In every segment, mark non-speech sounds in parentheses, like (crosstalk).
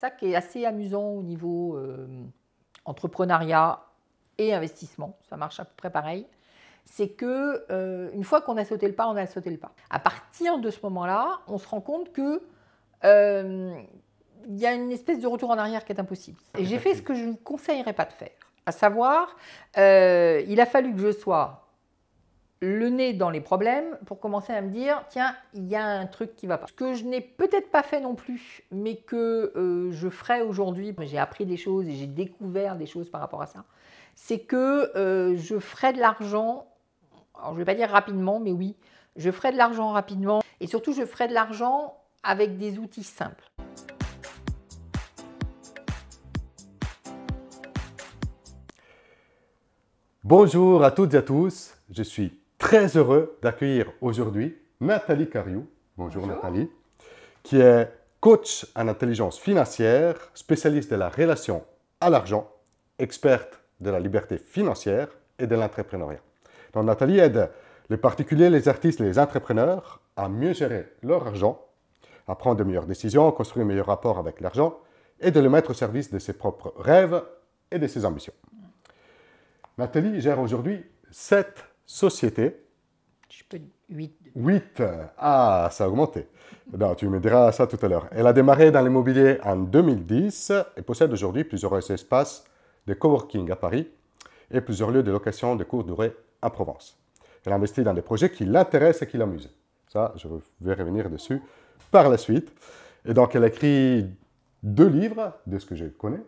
ça qui est assez amusant au niveau euh, entrepreneuriat et investissement, ça marche à peu près pareil, c'est que euh, une fois qu'on a sauté le pas, on a sauté le pas. À partir de ce moment-là, on se rend compte que euh, il y a une espèce de retour en arrière qui est impossible. Et j'ai fait ce que je ne conseillerais pas de faire, à savoir, il a fallu que je sois le nez dans les problèmes pour commencer à me dire tiens, il y a un truc qui va pas. Ce que je n'ai peut-être pas fait non plus, mais que euh, je ferai aujourd'hui, j'ai appris des choses et j'ai découvert des choses par rapport à ça, c'est que euh, je ferai de l'argent, alors je vais pas dire rapidement, mais oui, je ferai de l'argent rapidement et surtout je ferai de l'argent avec des outils simples. Bonjour à toutes et à tous, je suis très heureux d'accueillir aujourd'hui Nathalie Cariou. Bonjour, Nathalie, qui est coach en intelligence financière, spécialiste de la relation à l'argent, experte de la liberté financière et de l'entrepreneuriat. Nathalie aide les particuliers, les artistes, les entrepreneurs à mieux gérer leur argent, à prendre de meilleures décisions, construire un meilleur rapport avec l'argent et de le mettre au service de ses propres rêves et de ses ambitions. Nathalie gère aujourd'hui sept société. Je peux 8. 8. Ah, ça a augmenté. Non, tu me diras ça tout à l'heure. Elle a démarré dans l'immobilier en 2010 et possède aujourd'hui plusieurs espaces de coworking à Paris et plusieurs lieux de location de courte durée en Provence. Elle investit dans des projets qui l'intéressent et qui l'amusent. Ça, je vais revenir dessus par la suite. Et donc, elle a écrit deux livres, de ce que je connais.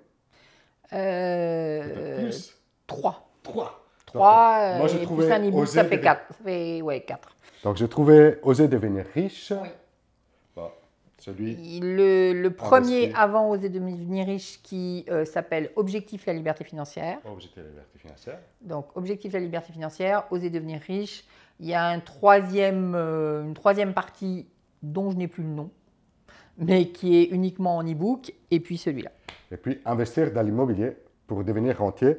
Euh, plus. Trois. Trois. 3 moi, euh, trouvé plus un ça 4. Ça fait, 4. Donc, j'ai trouvé Oser devenir riche. Bah, celui. Le, premier avant Oser devenir riche qui euh, s'appelle Objectif la liberté financière. Oh, Objectif la liberté financière. Donc, Objectif la liberté financière, Oser devenir riche. Il y a un troisième, euh, une troisième partie dont je n'ai plus le nom, mais qui est uniquement en e-book, et puis celui-là. Et puis, investir dans l'immobilier pour devenir rentier.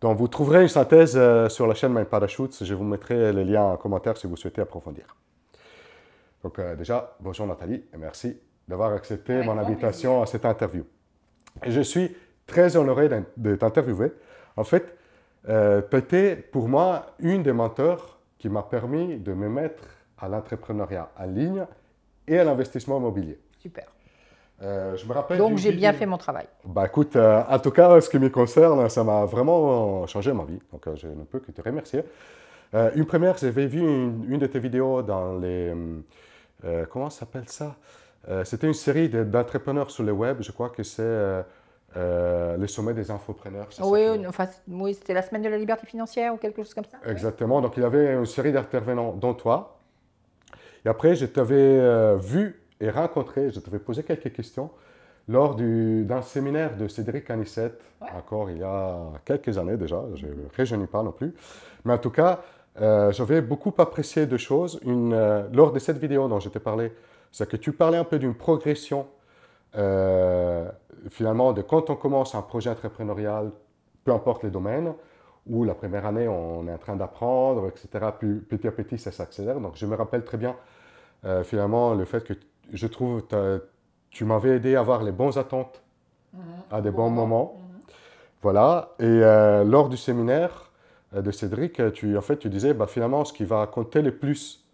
Donc, vous trouverez une synthèse euh, sur la chaîne Mind Parachutes. Je vous mettrai les liens en commentaire si vous souhaitez approfondir. Donc, euh, déjà, bonjour Nathalie et merci d'avoir accepté mon invitation à cette interview. je suis très honoré de t'interviewer. En fait, euh, peut-être pour moi une des mentors qui m'a permis de me mettre à l'entrepreneuriat en ligne et à l'investissement immobilier. Super. Euh, rappelle. Donc j'ai bien fait mon travail. Bah écoute, euh, en tout cas, ce qui me concerne, ça m'a vraiment changé ma vie. Donc euh, je ne peux que te remercier. une première, j'avais vu une, de tes vidéos dans les. comment s'appelle ça, C'était une série d'entrepreneurs sur le web. Je crois que c'est. les sommets des infopreneurs. Oui, enfin, oui c'était la semaine de la liberté financière ou quelque chose comme ça. Exactement. Donc, il y avait une série d'intervenants, dont toi. Et après, je t'avais vu et rencontré, je t'avais poser quelques questions lors du, d'un séminaire de Cédric Anissette, encore il y a quelques années déjà, je ne pas non plus. Mais en tout cas, euh, j'avais beaucoup apprécié deux choses. Une, euh, lors de cette vidéo dont je t'ai parlé, c'est que tu parlais un peu d'une progression, euh, finalement, de quand on commence un projet entrepreneurial, peu importe les domaines, où la première année, on est en train d'apprendre, etc. Puis petit à petit, ça s'accélère. Donc, je me rappelle très bien, finalement, le fait que je trouve que tu m'avais aidé à avoir les bonnes attentes mhm. à des bons moments. Mhm. Voilà. Et euh, lors du séminaire euh, de Cédric, euh, tu, en fait, tu disais bah, finalement, ce qui va compter le plus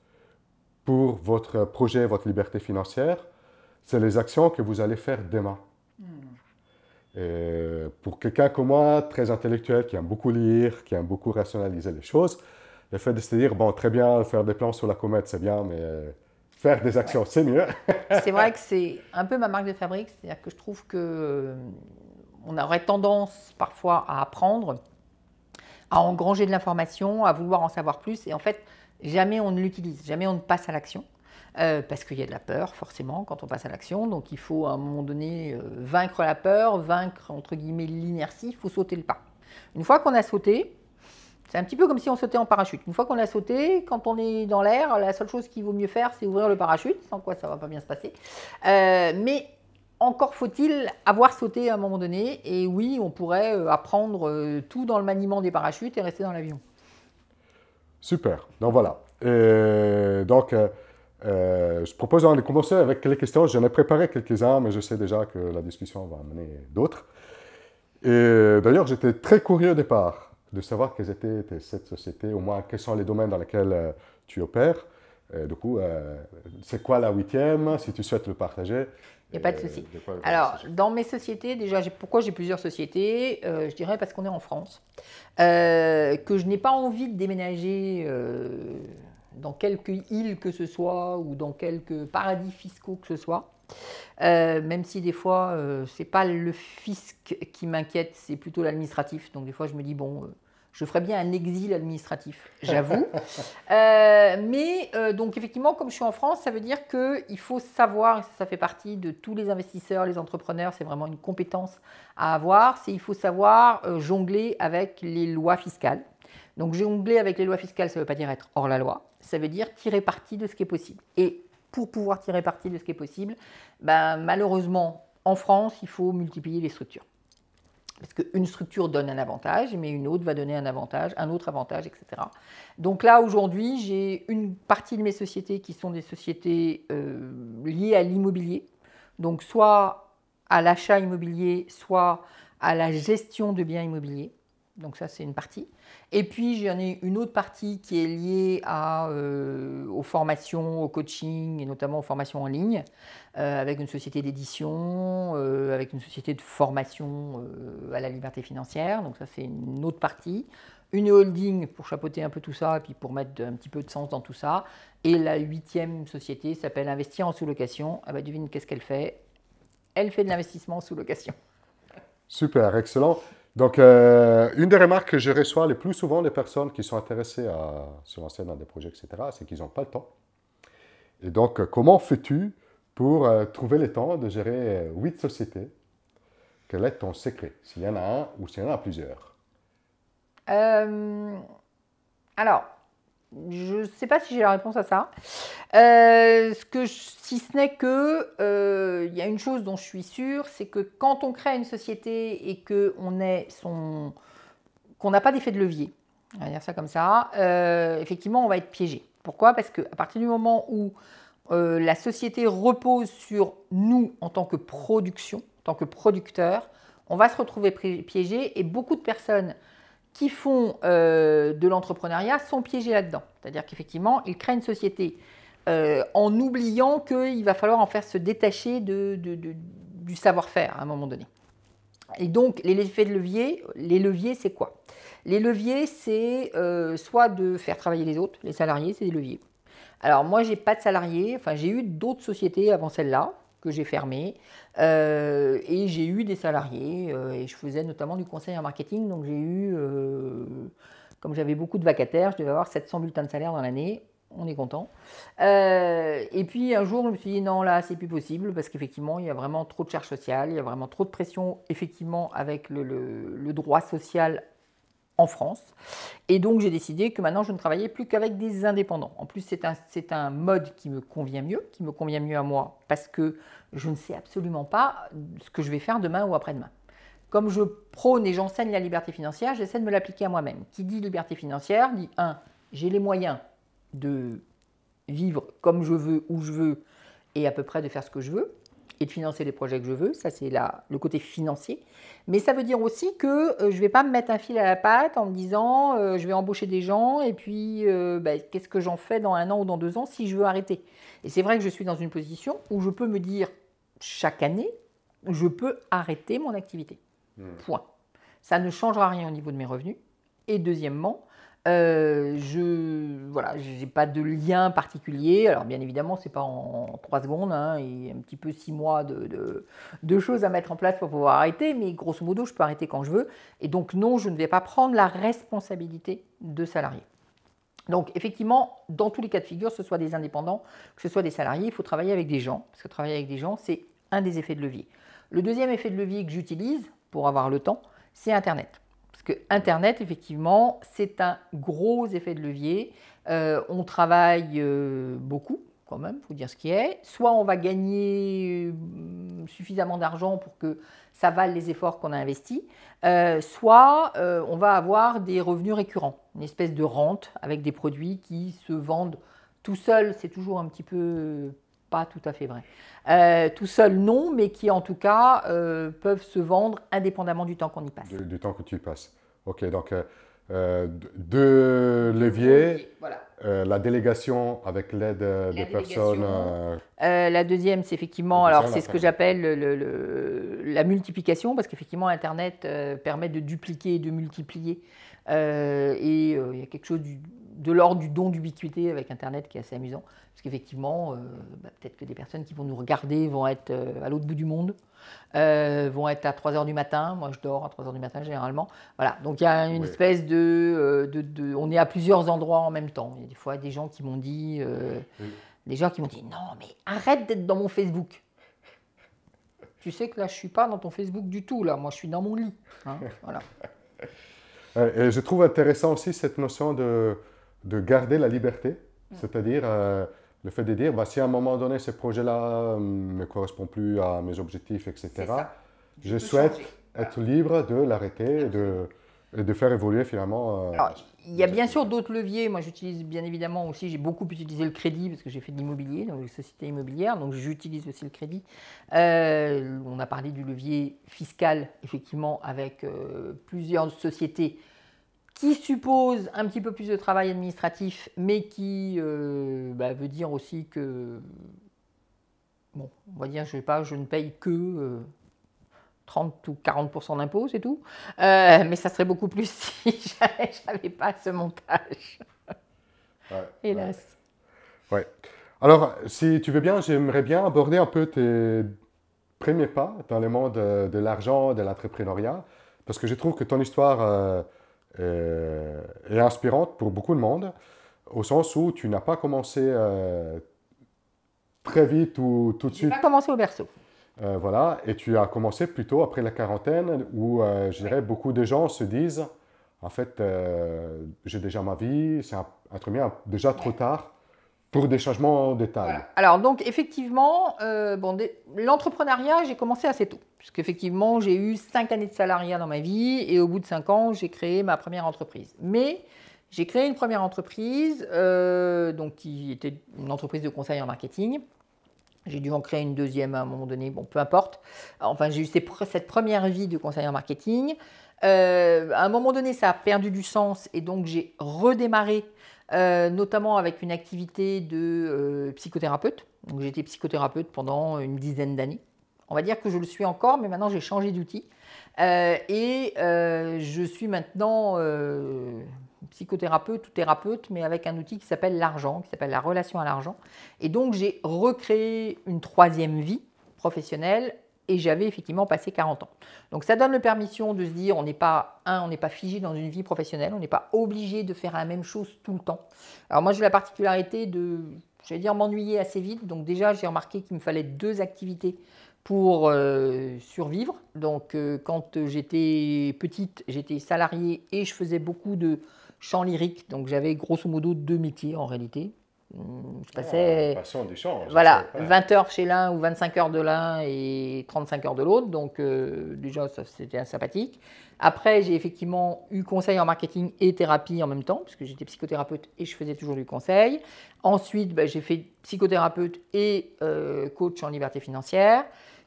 pour votre projet, votre liberté financière, c'est les actions que vous allez faire demain. Mhm. pour quelqu'un comme moi, très intellectuel, qui aime beaucoup lire, qui aime beaucoup rationaliser les choses, le fait de se dire, bon, très bien, faire des plans sur la comète, c'est bien, mais faire des actions, c'est mieux. (laughs) c'est vrai que c'est un peu ma marque de fabrique, c'est-à-dire que je trouve que euh, on aurait tendance parfois à apprendre, à engranger de l'information, à vouloir en savoir plus, et en fait, jamais on ne l'utilise, jamais on ne passe à l'action. Euh, parce qu'il y a de la peur, forcément, quand on passe à l'action. Donc il faut à un moment donné euh, vaincre la peur, vaincre entre guillemets l'inertie, il faut sauter le pas. Une fois qu'on a sauté, c'est un petit peu comme si on sautait en parachute. Une fois qu'on a sauté, quand on est dans l'air, la seule chose qu'il vaut mieux faire, c'est ouvrir le parachute, sans quoi ça va pas bien se passer. Euh, mais encore faut-il avoir sauté à un moment donné. Et oui, on pourrait euh, apprendre euh, tout dans le maniement des parachutes et rester dans l'avion. Super. Donc voilà. donc, je propose de commencer avec les questions. J'en ai préparé quelques-uns, mais je sais déjà que la discussion va amener d'autres. Et d'ailleurs, j'étais très curieux au départ de savoir quelles étaient cette sociétés, au moins quels sont les domaines dans lesquels euh, tu opères. du coup, euh, c'est quoi la huitième Si tu souhaites le partager. Il n'y a pas de souci. Alors, dans mes sociétés, déjà, pourquoi j'ai plusieurs sociétés euh, Je dirais parce qu'on est en France, que je n'ai pas envie de déménager dans quelque île que ce soit ou dans quelques paradis fiscaux que ce soit. même si des fois, ce c'est pas le fisc qui m'inquiète, c'est plutôt l'administratif. Donc des fois, je me dis, bon, je ferais bien un exil administratif, (laughs) j'avoue. Euh, mais euh, donc effectivement, comme je suis en France, ça veut dire qu'il faut savoir, et ça, fait partie de tous les investisseurs, les entrepreneurs, c'est vraiment une compétence à avoir, c'est il faut savoir euh, jongler avec les lois fiscales. Donc jongler avec les lois fiscales, ça ne veut pas dire être hors la loi, ça veut dire tirer parti de ce qui est possible. Et pour pouvoir tirer parti de ce qui est possible, ben, malheureusement, en France, il faut multiplier les structures. Parce qu'une structure donne un avantage, mais une autre va donner un avantage, un autre avantage, etc. Donc là, aujourd'hui, j'ai une partie de mes sociétés qui sont des sociétés euh, liées à l'immobilier. Donc soit à l'achat immobilier, soit à la gestion de biens immobiliers. Donc ça, c'est une partie. Et puis, j'en ai une autre partie qui est liée à, euh, aux formations, au coaching, et notamment aux formations en ligne, euh, avec une société d'édition, euh, avec une société de formation à la liberté financière. Donc ça, c'est une autre partie. Une holding pour chapeauter un peu tout ça, et puis pour mettre un petit peu de sens dans tout ça. Et la huitième société s'appelle Investir en sous-location. Ah bah devinez, qu'est-ce qu'elle fait Elle fait de l'investissement en sous-location. Super, excellent. Donc, euh, une des remarques que je reçois le plus souvent des personnes qui sont intéressées à se lancer dans des projets, etc., c'est qu'ils n'ont pas le temps. Et donc, euh, comment fais-tu pour euh, trouver le temps de gérer huit sociétés Quel est ton secret S'il y en a un ou s'il y en a plusieurs Alors, je ne sais pas si j'ai la réponse à ça. Euh, si ce n'est que euh, il y a une chose dont je suis sûre, c'est que quand on crée une société et est qu'on n'a pas d'effet de levier, on va dire ça comme ça, euh, effectivement on va être piégé. Pourquoi Parce qu'à partir du moment où la société repose sur nous en tant que production, en tant que producteur, on va se retrouver piégé et beaucoup de personnes qui font euh, de l'entrepreneuriat sont piégés là-dedans. C'est-à-dire qu'effectivement, ils créent une société euh, en oubliant qu'il va falloir en faire se détacher de, du savoir-faire à un moment donné. Et donc, les effets de levier, les leviers, c'est quoi Les leviers, c'est euh, soit de faire travailler les autres, les salariés, c'est des leviers. Alors, moi, j'ai pas de salariés, enfin, j'ai eu d'autres sociétés avant celle-là, j'ai fermé. Euh, et j'ai eu des salariés, euh, et je faisais notamment du conseil en marketing, donc j'ai eu, euh, comme j'avais beaucoup de vacataires, je devais avoir 700 bulletins de salaire dans l'année, on est content. et puis un jour, je me suis dit, non, là, c'est plus possible, parce qu'effectivement, il y a vraiment trop de charges sociales, il y a vraiment trop de pression, effectivement, avec le, le, le droit social en France. Et donc j'ai décidé que maintenant je ne travaillais plus qu'avec des indépendants. En plus c'est un, mode qui me convient mieux, qui me convient mieux à moi, parce que je ne sais absolument pas ce que je vais faire demain ou après-demain. Comme je prône et j'enseigne la liberté financière, j'essaie de me l'appliquer à moi-même. Qui dit liberté financière dit un J'ai les moyens de vivre comme je veux, où je veux, et à peu près de faire ce que je veux et de financer les projets que je veux. Ça, c'est le côté financier. Mais ça veut dire aussi que euh, je ne vais pas me mettre un fil à la patte en me disant euh, je vais embaucher des gens et puis euh, bah, qu'est-ce que j'en fais dans un an ou dans deux ans si je veux arrêter. Et c'est vrai que je suis dans une position où je peux me dire chaque année, je peux arrêter mon activité. Hmm. Point. Ça ne changera rien au niveau de mes revenus. Et deuxièmement, euh, je voilà, pas de lien particulier. Alors bien évidemment, c'est pas en trois secondes. Hein, un petit peu six mois de, de, choses à mettre en place pour pouvoir arrêter. Mais grosso modo, je peux arrêter quand je veux. Et donc non, je ne vais pas prendre la responsabilité de salarié. Donc effectivement, dans tous les cas de figure, que ce soit des indépendants, que ce soit des salariés, il faut travailler avec des gens parce que travailler avec des gens, c'est un des effets de levier. Le deuxième effet de levier que j'utilise pour avoir le temps, c'est Internet que Internet, effectivement, c'est un gros effet de levier. Euh, on travaille euh, beaucoup, quand même, faut dire ce qui est. Soit on va gagner euh, suffisamment d'argent pour que ça vale les efforts qu'on a investis, soit on va avoir des revenus récurrents, une espèce de rente avec des produits qui se vendent tout seul, c'est toujours un petit peu pas tout à fait vrai. Euh, tout seul, non, mais qui en tout cas euh, peuvent se vendre indépendamment du temps qu'on y passe. Du, temps que tu y passes. Ok, donc euh, deux leviers. Voilà. la délégation avec l'aide des personnes. la deuxième, c'est effectivement, alors c'est ce que j'appelle la multiplication, parce qu'effectivement Internet permet de dupliquer et de multiplier. et il y a quelque chose de l'ordre du don d'ubiquité avec Internet qui est assez amusant. Parce qu'effectivement, euh, bah, peut-être que des personnes qui vont nous regarder vont être euh, à l'autre bout du monde, euh, vont être à 3 h du matin. Moi, je dors à 3 h du matin généralement. Voilà, donc il y a une espèce de, On est à plusieurs endroits en même temps. Il y a des fois des gens qui m'ont dit. Des gens qui m'ont dit Non, mais arrête d'être dans mon Facebook. Tu sais que là, je suis pas dans ton Facebook du tout. Là, moi, je suis dans mon lit. Hein. (laughs) voilà. Et je trouve intéressant aussi cette notion de, de garder la liberté, mm. c'est-à-dire le fait de dire, bah, si à un moment donné, ce projet-là hum, ne correspond plus à mes objectifs, etc., je souhaite être libre de l'arrêter et de, de, faire évoluer finalement. Euh, il y a bien sûr d'autres leviers. Moi, j'utilise bien évidemment aussi, j'ai beaucoup utilisé le crédit parce que j'ai fait de l'immobilier, donc les sociétés immobilières, donc j'utilise aussi le crédit. Euh, on a parlé du levier fiscal, effectivement, avec euh, plusieurs sociétés qui suppose un petit peu plus de travail administratif, mais qui euh, bah, veut dire aussi que, bon, on va dire, je pas, je ne paye que 30 euh, ou 40% d'impôts, c'est tout. Euh, mais ça serait beaucoup plus (laughs) si n'avais pas ce montage. Hélas. Ouais. Alors, si tu veux bien, j'aimerais bien aborder un peu tes premiers pas dans le monde de, de l'argent, de l'entrepreneuriat, parce que je trouve que ton histoire et euh, inspirante pour beaucoup de monde, au sens où tu n'as pas commencé euh, très vite ou tout de suite. Tu n'as commencé au berceau. Euh, voilà, et tu as commencé plutôt après la quarantaine où, je dirais, beaucoup de gens se disent, en fait, j'ai déjà ma vie, c'est un, bien déjà trop tard pour des changements de Alors donc effectivement, euh, bon, l'entrepreneuriat, j'ai commencé assez tôt. effectivement j'ai eu cinq années de salariat dans ma vie et au bout de cinq ans, j'ai créé ma première entreprise. Mais j'ai créé une première entreprise, euh, donc qui était une entreprise de conseil en marketing. J'ai dû en créer une deuxième à un moment donné, bon, peu importe. Enfin, j'ai eu cette première vie de conseil en marketing. Euh, à un moment donné, ça a perdu du sens et donc j'ai redémarré euh, notamment avec une activité de euh, psychothérapeute. Donc j'ai psychothérapeute pendant une dizaine d'années. On va dire que je le suis encore, mais maintenant j'ai changé d'outil. Euh, et je suis maintenant psychothérapeute ou thérapeute, mais avec un outil qui s'appelle l'argent, qui s'appelle la relation à l'argent. Et donc j'ai recréé une troisième vie professionnelle et j'avais effectivement passé 40 ans. Donc ça donne le permission de se dire, on n'est pas, un, on n'est pas figé dans une vie professionnelle, on n'est pas obligé de faire la même chose tout le temps. Alors moi j'ai la particularité de, je dire, m'ennuyer assez vite, donc déjà j'ai remarqué qu'il me fallait deux activités pour euh, survivre. Donc euh, quand j'étais petite, j'étais salariée et je faisais beaucoup de chants lyriques donc j'avais grosso modo deux métiers en réalité. Hum, je ah, passais, hein, voilà, 20 heures chez l'un ou 25 heures de l'un et 35 heures de l'autre, donc euh, déjà c'était sympathique. Après, j'ai effectivement eu conseil en marketing et thérapie en même temps, puisque j'étais psychothérapeute et je faisais toujours du conseil. Ensuite, bah, j'ai fait psychothérapeute et euh, coach en liberté financière.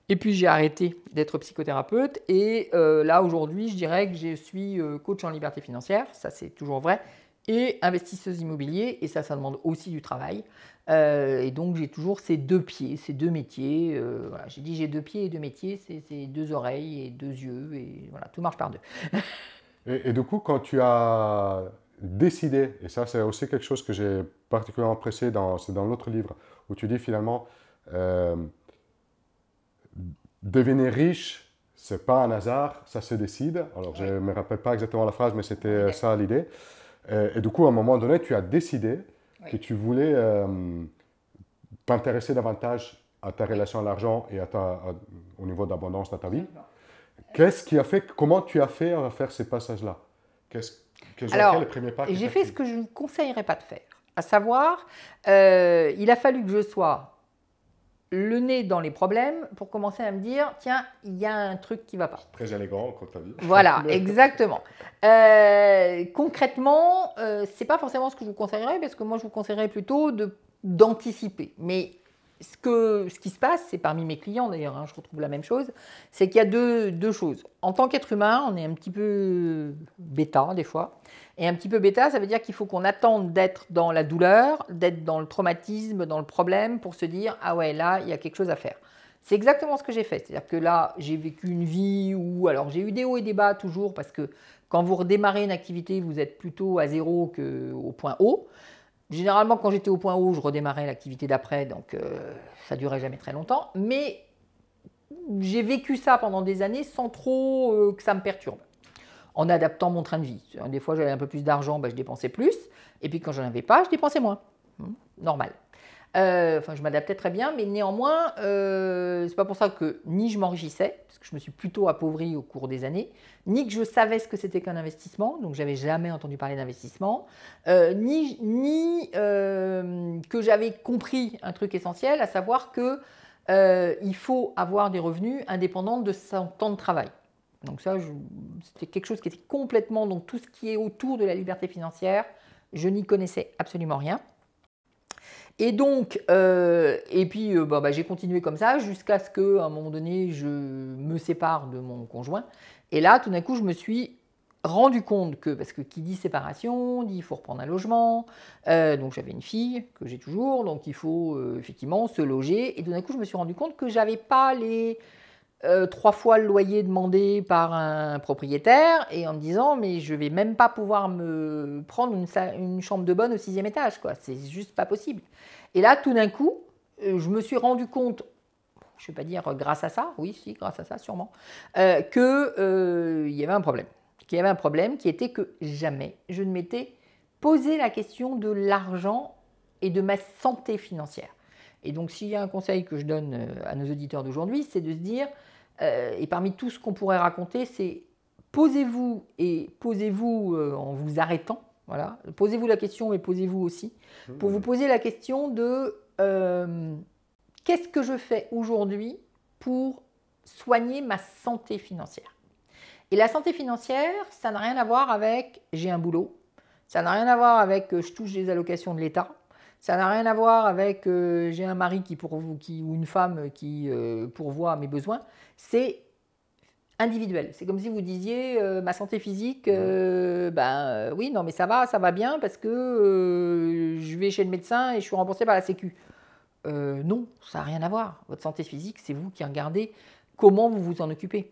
Et puis j'ai arrêté d'être psychothérapeute. Et euh, là, aujourd'hui, je dirais que je suis coach en liberté financière. Ça, c'est toujours vrai et investisseuse immobilier, et ça, ça demande aussi du travail. Euh, et donc j'ai toujours ces deux pieds, ces deux métiers. Euh, voilà, j'ai dit j'ai deux pieds et deux métiers, c'est, deux oreilles et deux yeux, et voilà, tout marche par deux. (laughs) et, du coup, quand tu as décidé, et ça c'est aussi quelque chose que j'ai particulièrement apprécié, dans, c'est dans l'autre livre, où tu dis finalement, euh, devenir riche, c'est pas un hasard, ça se décide. Alors je ne me rappelle pas exactement la phrase, mais c'était ça l'idée. Euh, et, du coup, à un moment donné, tu as décidé que tu voulais euh, t'intéresser davantage à ta relation à l'argent et à ta, au niveau d'abondance dans ta vie. Qu'est-ce qui a fait, comment tu as fait à faire ces passages-là Qu'est-ce, quels Alors, les premiers pas J'ai fait ce que je ne conseillerais pas de faire, à savoir, euh, il a fallu que je sois le nez dans les problèmes pour commencer à me dire tiens, il y a un truc qui va pas. Très élégant quand as vu. Voilà, (laughs) exactement. Euh, concrètement, euh, ce n'est pas forcément ce que je vous conseillerais parce que moi je vous conseillerais plutôt d'anticiper. Mais ce, que, ce qui se passe, c'est parmi mes clients d'ailleurs, hein, je retrouve la même chose, c'est qu'il y a deux, deux, choses. En tant qu'être humain, on est un petit peu bêta des fois. Et un petit peu bêta, ça veut dire qu'il faut qu'on attende d'être dans la douleur, d'être dans le traumatisme, dans le problème, pour se dire ah ouais, là, il y a quelque chose à faire. C'est exactement ce que j'ai fait. C'est-à-dire que là, j'ai vécu une vie où, alors j'ai eu des hauts et des bas toujours, parce que quand vous redémarrez une activité, vous êtes plutôt à zéro qu'au point haut. Généralement, quand j'étais au point où je redémarrais l'activité d'après, donc euh, ça durait jamais très longtemps. Mais j'ai vécu ça pendant des années sans trop euh, que ça me perturbe, en adaptant mon train de vie. Des fois, j'avais un peu plus d'argent, ben, je dépensais plus. Et puis quand j'en avais pas, je dépensais moins. Hmm, normal. Euh, enfin, je m'adaptais très bien, mais néanmoins, ce euh, c'est pas pour ça que ni je m'enrichissais, parce que je me suis plutôt appauvri au cours des années, ni que je savais ce que c'était qu'un investissement, donc j'avais jamais entendu parler d'investissement, euh, ni, que j'avais compris un truc essentiel, à savoir qu'il faut avoir des revenus indépendants de son temps de travail. Donc ça, c'était quelque chose qui était complètement, donc tout ce qui est autour de la liberté financière, je n'y connaissais absolument rien. Et donc, euh, et puis euh, bah, bah, j'ai continué comme ça jusqu'à ce qu'à un moment donné, je me sépare de mon conjoint. Et là, tout d'un coup, je me suis rendu compte que, parce que qui dit séparation, dit il faut reprendre un logement, euh, donc j'avais une fille que j'ai toujours, donc il faut effectivement se loger. Et tout d'un coup, je me suis rendu compte que j'avais pas les euh, trois fois le loyer demandé par un propriétaire et en me disant mais je vais même pas pouvoir me prendre une, chambre de bonne au sixième étage quoi c'est juste pas possible et là tout d'un coup euh, je me suis rendu compte je vais pas dire euh, grâce à ça oui si grâce à ça sûrement qu'il que y avait un problème qu'il y avait un problème qui était que jamais je ne m'étais posé la question de l'argent et de ma santé financière et donc, s'il y a un conseil que je donne euh, à nos auditeurs d'aujourd'hui, c'est de se dire, euh, et parmi tout ce qu'on pourrait raconter, c'est posez-vous et posez-vous euh, en vous arrêtant. Voilà, posez-vous la question, et posez-vous aussi mmh. pour vous poser la question de qu'est-ce que je fais aujourd'hui pour soigner ma santé financière. Et la santé financière, ça n'a rien à voir avec j'ai un boulot, ça n'a rien à voir avec je touche des allocations de l'État, ça n'a rien à voir avec euh, j'ai un mari qui qui, ou une femme qui euh, pourvoit mes besoins. C'est individuel. C'est comme si vous disiez euh, ma santé physique, mhm. ben oui, non, mais ça va, ça va bien parce que je vais chez le médecin et je suis remboursé par la Sécu. non, ça n'a rien à voir. Votre santé physique, c'est vous qui regardez comment vous vous en occupez.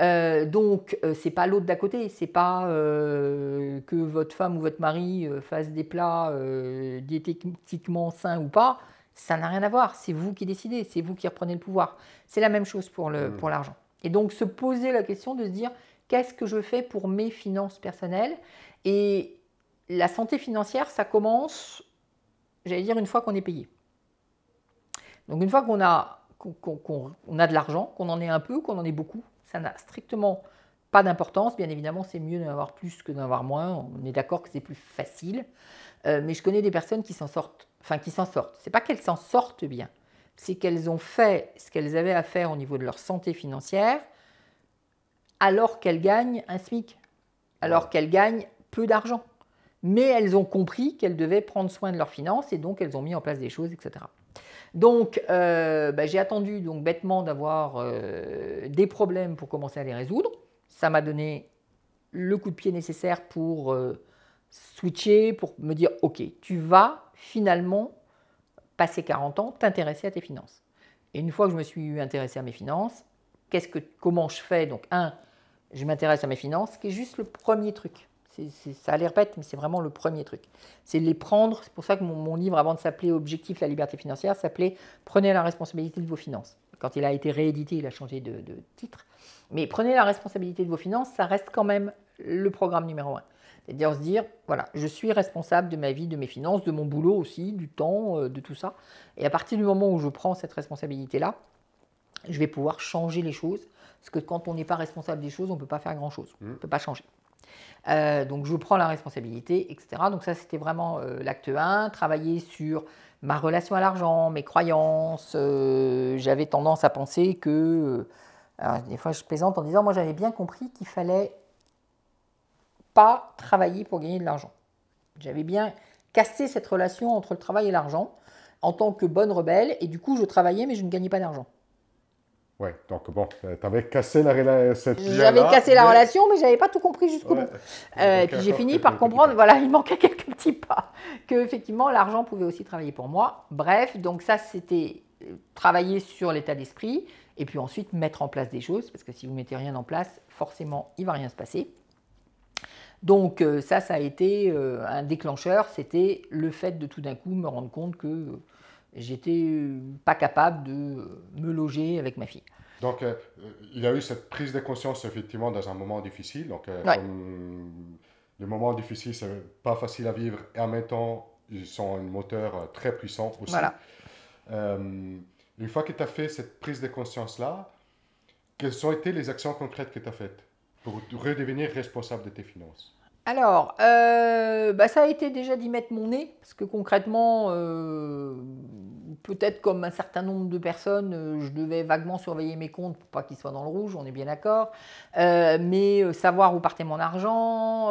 Euh, donc, euh, c'est pas l'autre d'à côté, c'est pas euh, que votre femme ou votre mari fasse des plats diététiquement sains ou pas. Ça n'a rien à voir. C'est vous qui décidez, c'est vous qui reprenez le pouvoir. C'est la même chose pour le hmm. l'argent. Et donc, se poser la question de se dire qu'est-ce que je fais pour mes finances personnelles Et la santé financière, ça commence, j'allais dire, une fois qu'on est payé. Donc, une fois qu'on a a de l'argent, qu'on en ait un peu, qu'on en ait beaucoup, ça n'a strictement pas d'importance. Bien évidemment, c'est mieux d'en avoir plus que d'en avoir moins. On est d'accord que c'est plus facile. Euh, mais je connais des personnes qui s'en sortent. Enfin, qui s'en sortent. C'est pas qu'elles s'en sortent bien. C'est qu'elles ont fait ce qu'elles avaient à faire au niveau de leur santé financière alors qu'elles gagnent un SMIC, alors qu'elles gagnent peu d'argent. Mais elles ont compris qu'elles devaient prendre soin de leurs finances et donc elles ont mis en place des choses, etc. Donc, euh, bah, j'ai attendu donc bêtement d'avoir euh, des problèmes pour commencer à les résoudre. Ça m'a donné le coup de pied nécessaire pour euh, switcher, pour me dire ok, tu vas finalement passer 40 ans t'intéresser à tes finances. Et une fois que je me suis intéressé à mes finances, comment je fais Donc, un, je m'intéresse à mes finances, qui est juste le premier truc ça a l'air mais c'est vraiment le premier truc. C'est les prendre. C'est pour ça que mon, livre, avant de s'appeler Objectif la liberté financière, s'appelait Prenez la responsabilité de vos finances. Quand il a été réédité, il a changé de, de titre. Mais prenez la responsabilité de vos finances, ça reste quand même le programme numéro un. C'est-à-dire se dire, voilà, je suis responsable de ma vie, de mes finances, de mon boulot aussi, du temps, euh, de tout ça. Et à partir du moment où je prends cette responsabilité-là, je vais pouvoir changer les choses. Parce que quand on n'est pas responsable des choses, on ne peut pas faire grand-chose. On ne mmh. peut pas changer. Euh, donc je prends la responsabilité, etc. Donc ça, c'était vraiment euh, l'acte 1, travailler sur ma relation à l'argent, mes croyances. Euh, j'avais tendance à penser que... des fois, je plaisante en disant, moi, j'avais bien compris qu'il fallait pas travailler pour gagner de l'argent. J'avais bien cassé cette relation entre le travail et l'argent en tant que bonne rebelle, et du coup, je travaillais, mais je ne gagnais pas d'argent. Ouais, donc bon, euh, avais cassé la relation. Euh, j'avais cassé la relation, mais j'avais pas tout compris jusqu'au bout. Euh, et puis j'ai fini par comprendre, voilà, il manquait (laughs) quelques petits pas, que effectivement l'argent pouvait aussi travailler pour moi. Bref, donc ça c'était travailler sur l'état d'esprit, et puis ensuite mettre en place des choses, parce que si vous mettez rien en place, forcément il va rien se passer. Donc ça, ça a été un déclencheur, c'était le fait de tout d'un coup me rendre compte que j'étais euh, pas capable de euh, me loger avec ma fille. Donc, euh, il y a eu cette prise de conscience, effectivement, dans un moment difficile. Donc, le moment difficile, c'est pas facile à vivre. Et en même temps, ils sont un moteur très puissant aussi. Voilà. une fois que tu as fait cette prise de conscience-là, quelles ont été les actions concrètes que tu as faites pour redevenir responsable de tes finances alors, euh, bah, ça a été déjà d'y mettre mon nez, parce que concrètement, euh, peut-être comme un certain nombre de personnes, euh, je devais vaguement surveiller mes comptes pour pas qu'ils soient dans le rouge, on est bien d'accord. mais savoir où partait mon argent,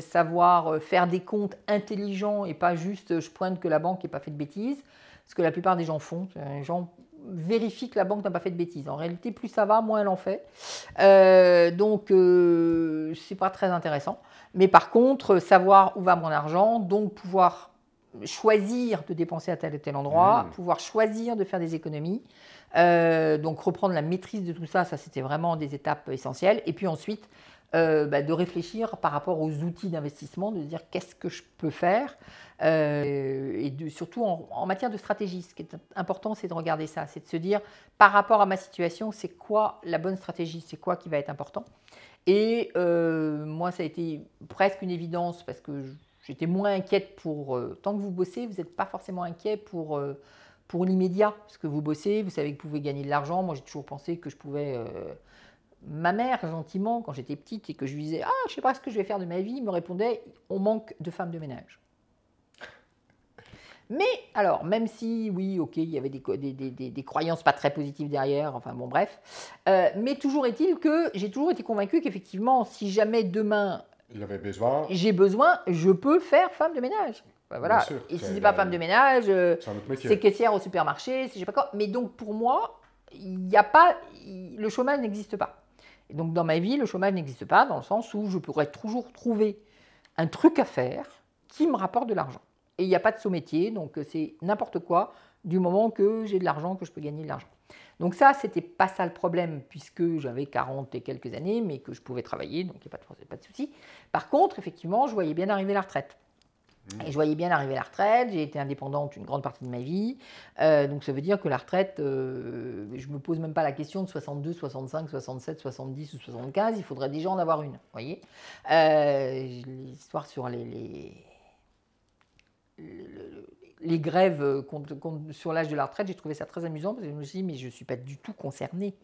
savoir faire des comptes intelligents et pas juste je pointe que la banque n'ait pas fait de bêtises, ce que la plupart des gens font. Les gens vérifient que la banque n'a pas fait de bêtises. En réalité, plus ça va, moins elle en fait. donc, ce c'est pas très intéressant. Mais par contre, euh, savoir où va mon argent, donc pouvoir choisir de dépenser à tel ou tel endroit, ah. pouvoir choisir de faire des économies. Euh, donc reprendre la maîtrise de tout ça, ça c'était vraiment des étapes essentielles. Et puis ensuite, euh, bah, de réfléchir par rapport aux outils d'investissement, de dire qu'est-ce que je peux faire, et surtout en, matière de stratégie. Ce qui est important, c'est de regarder ça, c'est de se dire par rapport à ma situation, c'est quoi la bonne stratégie, c'est quoi qui va être important. Et euh, moi, ça a été presque une évidence parce que j'étais moins inquiète pour. Euh, tant que vous bossez, vous n'êtes pas forcément inquiet euh, pour, l'immédiat. Parce que vous bossez, vous savez que vous pouvez gagner de l'argent. Moi, j'ai toujours pensé que je pouvais. ma mère, gentiment, quand j'étais petite et que je lui disais Ah, je ne sais pas ce que je vais faire de ma vie, me répondait On manque de femmes de ménage. Mais alors, même si, oui, ok, il y avait des, des, des, des croyances pas très positives derrière, enfin bon, bref. Euh, mais toujours est-il que j'ai toujours été convaincu qu'effectivement, si jamais demain. besoin. J'ai besoin, je peux faire femme de ménage. Bah, voilà. Et si n'est pas femme de ménage, euh, c'est caissière au supermarché, si je sais pas quoi. Mais donc pour moi, il a pas, le chômage n'existe pas. Et donc dans ma vie, le chômage n'existe pas dans le sens où je pourrais toujours trouver un truc à faire qui me rapporte de l'argent. Et il n'y a pas de sous-métier, donc euh, c'est n'importe quoi du moment que j'ai de l'argent, que je peux gagner de l'argent. Donc ça, c'était pas ça le problème, puisque j'avais 40 et quelques années, mais que je pouvais travailler, donc il n'y a pas de, pas de souci. Par contre, effectivement, je voyais bien arriver la retraite. Mmh. Et je voyais bien arriver la retraite, j'ai été indépendante une grande partie de ma vie, euh, donc ça veut dire que la retraite, euh, je ne me pose même pas la question de 62, 65, 67, 70 ou 75, il faudrait déjà en avoir une, vous voyez L'histoire sur les les grèves contre, euh, sur l'âge de la retraite, j'ai trouvé ça très amusant parce que je me suis dit, mais je ne suis pas du tout concernée.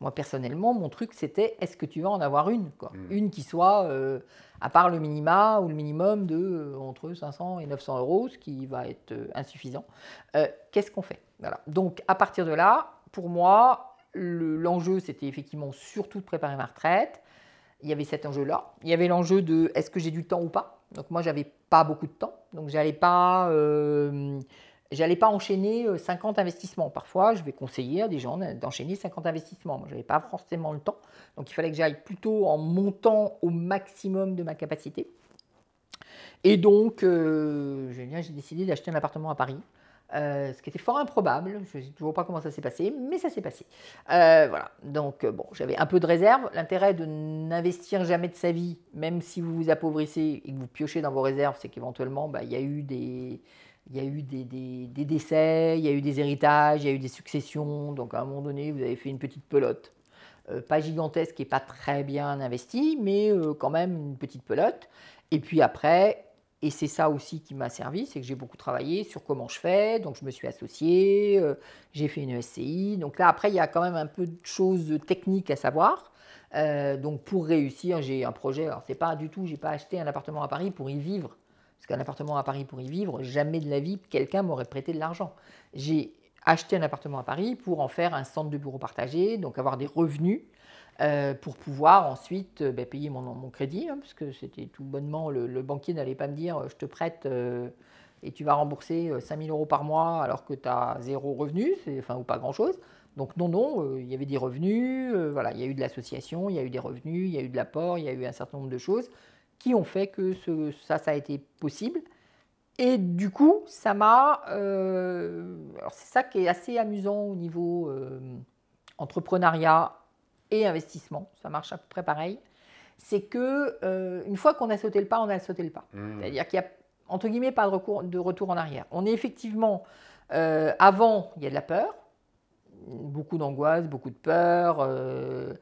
Moi, personnellement, mon truc, c'était est-ce que tu vas en avoir une quoi mm. Une qui soit, euh, à part le minima ou le minimum de euh, entre 500 et 900 euros, ce qui va être insuffisant. Qu'est-ce qu'on fait voilà. Donc, à partir de là, pour moi, l'enjeu, c'était effectivement surtout de préparer ma retraite. Il y avait cet enjeu-là. Il y avait l'enjeu de est-ce que j'ai du temps ou pas Donc, moi, j'avais beaucoup de temps. Donc, j'allais pas, euh, j'allais pas enchaîner 50 euh, investissements. Parfois, je vais conseiller à des gens d'enchaîner 50 investissements. Moi, je n'avais pas forcément le temps. Donc, il fallait que j'aille plutôt en montant au maximum de ma capacité. Et donc, euh, j'ai décidé d'acheter un appartement à Paris. Euh, ce qui était fort improbable. Je ne sais toujours pas comment ça s'est passé, mais ça s'est passé. Euh, voilà, donc euh, bon, j'avais un peu de réserve. L'intérêt de n'investir jamais de sa vie, même si vous vous appauvrissez et que vous piochez dans vos réserves, c'est qu'éventuellement, bah, il y a eu des... Il y a eu des, décès, il y a eu des héritages, il y a eu des successions. Donc à un moment donné, vous avez fait une petite pelote. pas gigantesque et pas très bien investie, mais quand même une petite pelote. Et puis après, et c'est ça aussi qui m'a servi, c'est que j'ai beaucoup travaillé sur comment je fais, donc je me suis associée, euh, j'ai fait une SCI. Donc là, après, il y a quand même un peu de choses techniques à savoir. Euh, donc pour réussir, j'ai un projet, alors c'est pas du tout, j'ai pas acheté un appartement à Paris pour y vivre. Parce qu'un appartement à Paris pour y vivre, jamais de la vie, quelqu'un m'aurait prêté de l'argent. J'ai acheté un appartement à Paris pour en faire un centre de bureau partagé, donc avoir des revenus euh, pour pouvoir ensuite euh, ben, payer mon, mon crédit, hein, parce que c'était tout bonnement, le, banquier n'allait pas me dire euh, je te prête et tu vas rembourser 5000 euros par mois alors que tu as zéro revenu, enfin, ou pas grand-chose. Donc non, non, il y avait des revenus, voilà, il y a eu de l'association, il y a eu des revenus, il y a eu de l'apport, il y a eu un certain nombre de choses qui ont fait que ce, ça, ça a été possible. Et du coup, ça m'a. alors, c'est ça qui est assez amusant au niveau entrepreneuriat et investissement, ça marche à peu près pareil, c'est que euh, une fois qu'on a sauté le pas, on a sauté le pas. Mmh. C'est-à-dire qu'il y a entre guillemets pas de, recours, de retour en arrière. On est effectivement euh, avant, il y a de la peur, beaucoup d'angoisse, beaucoup de peur, euh,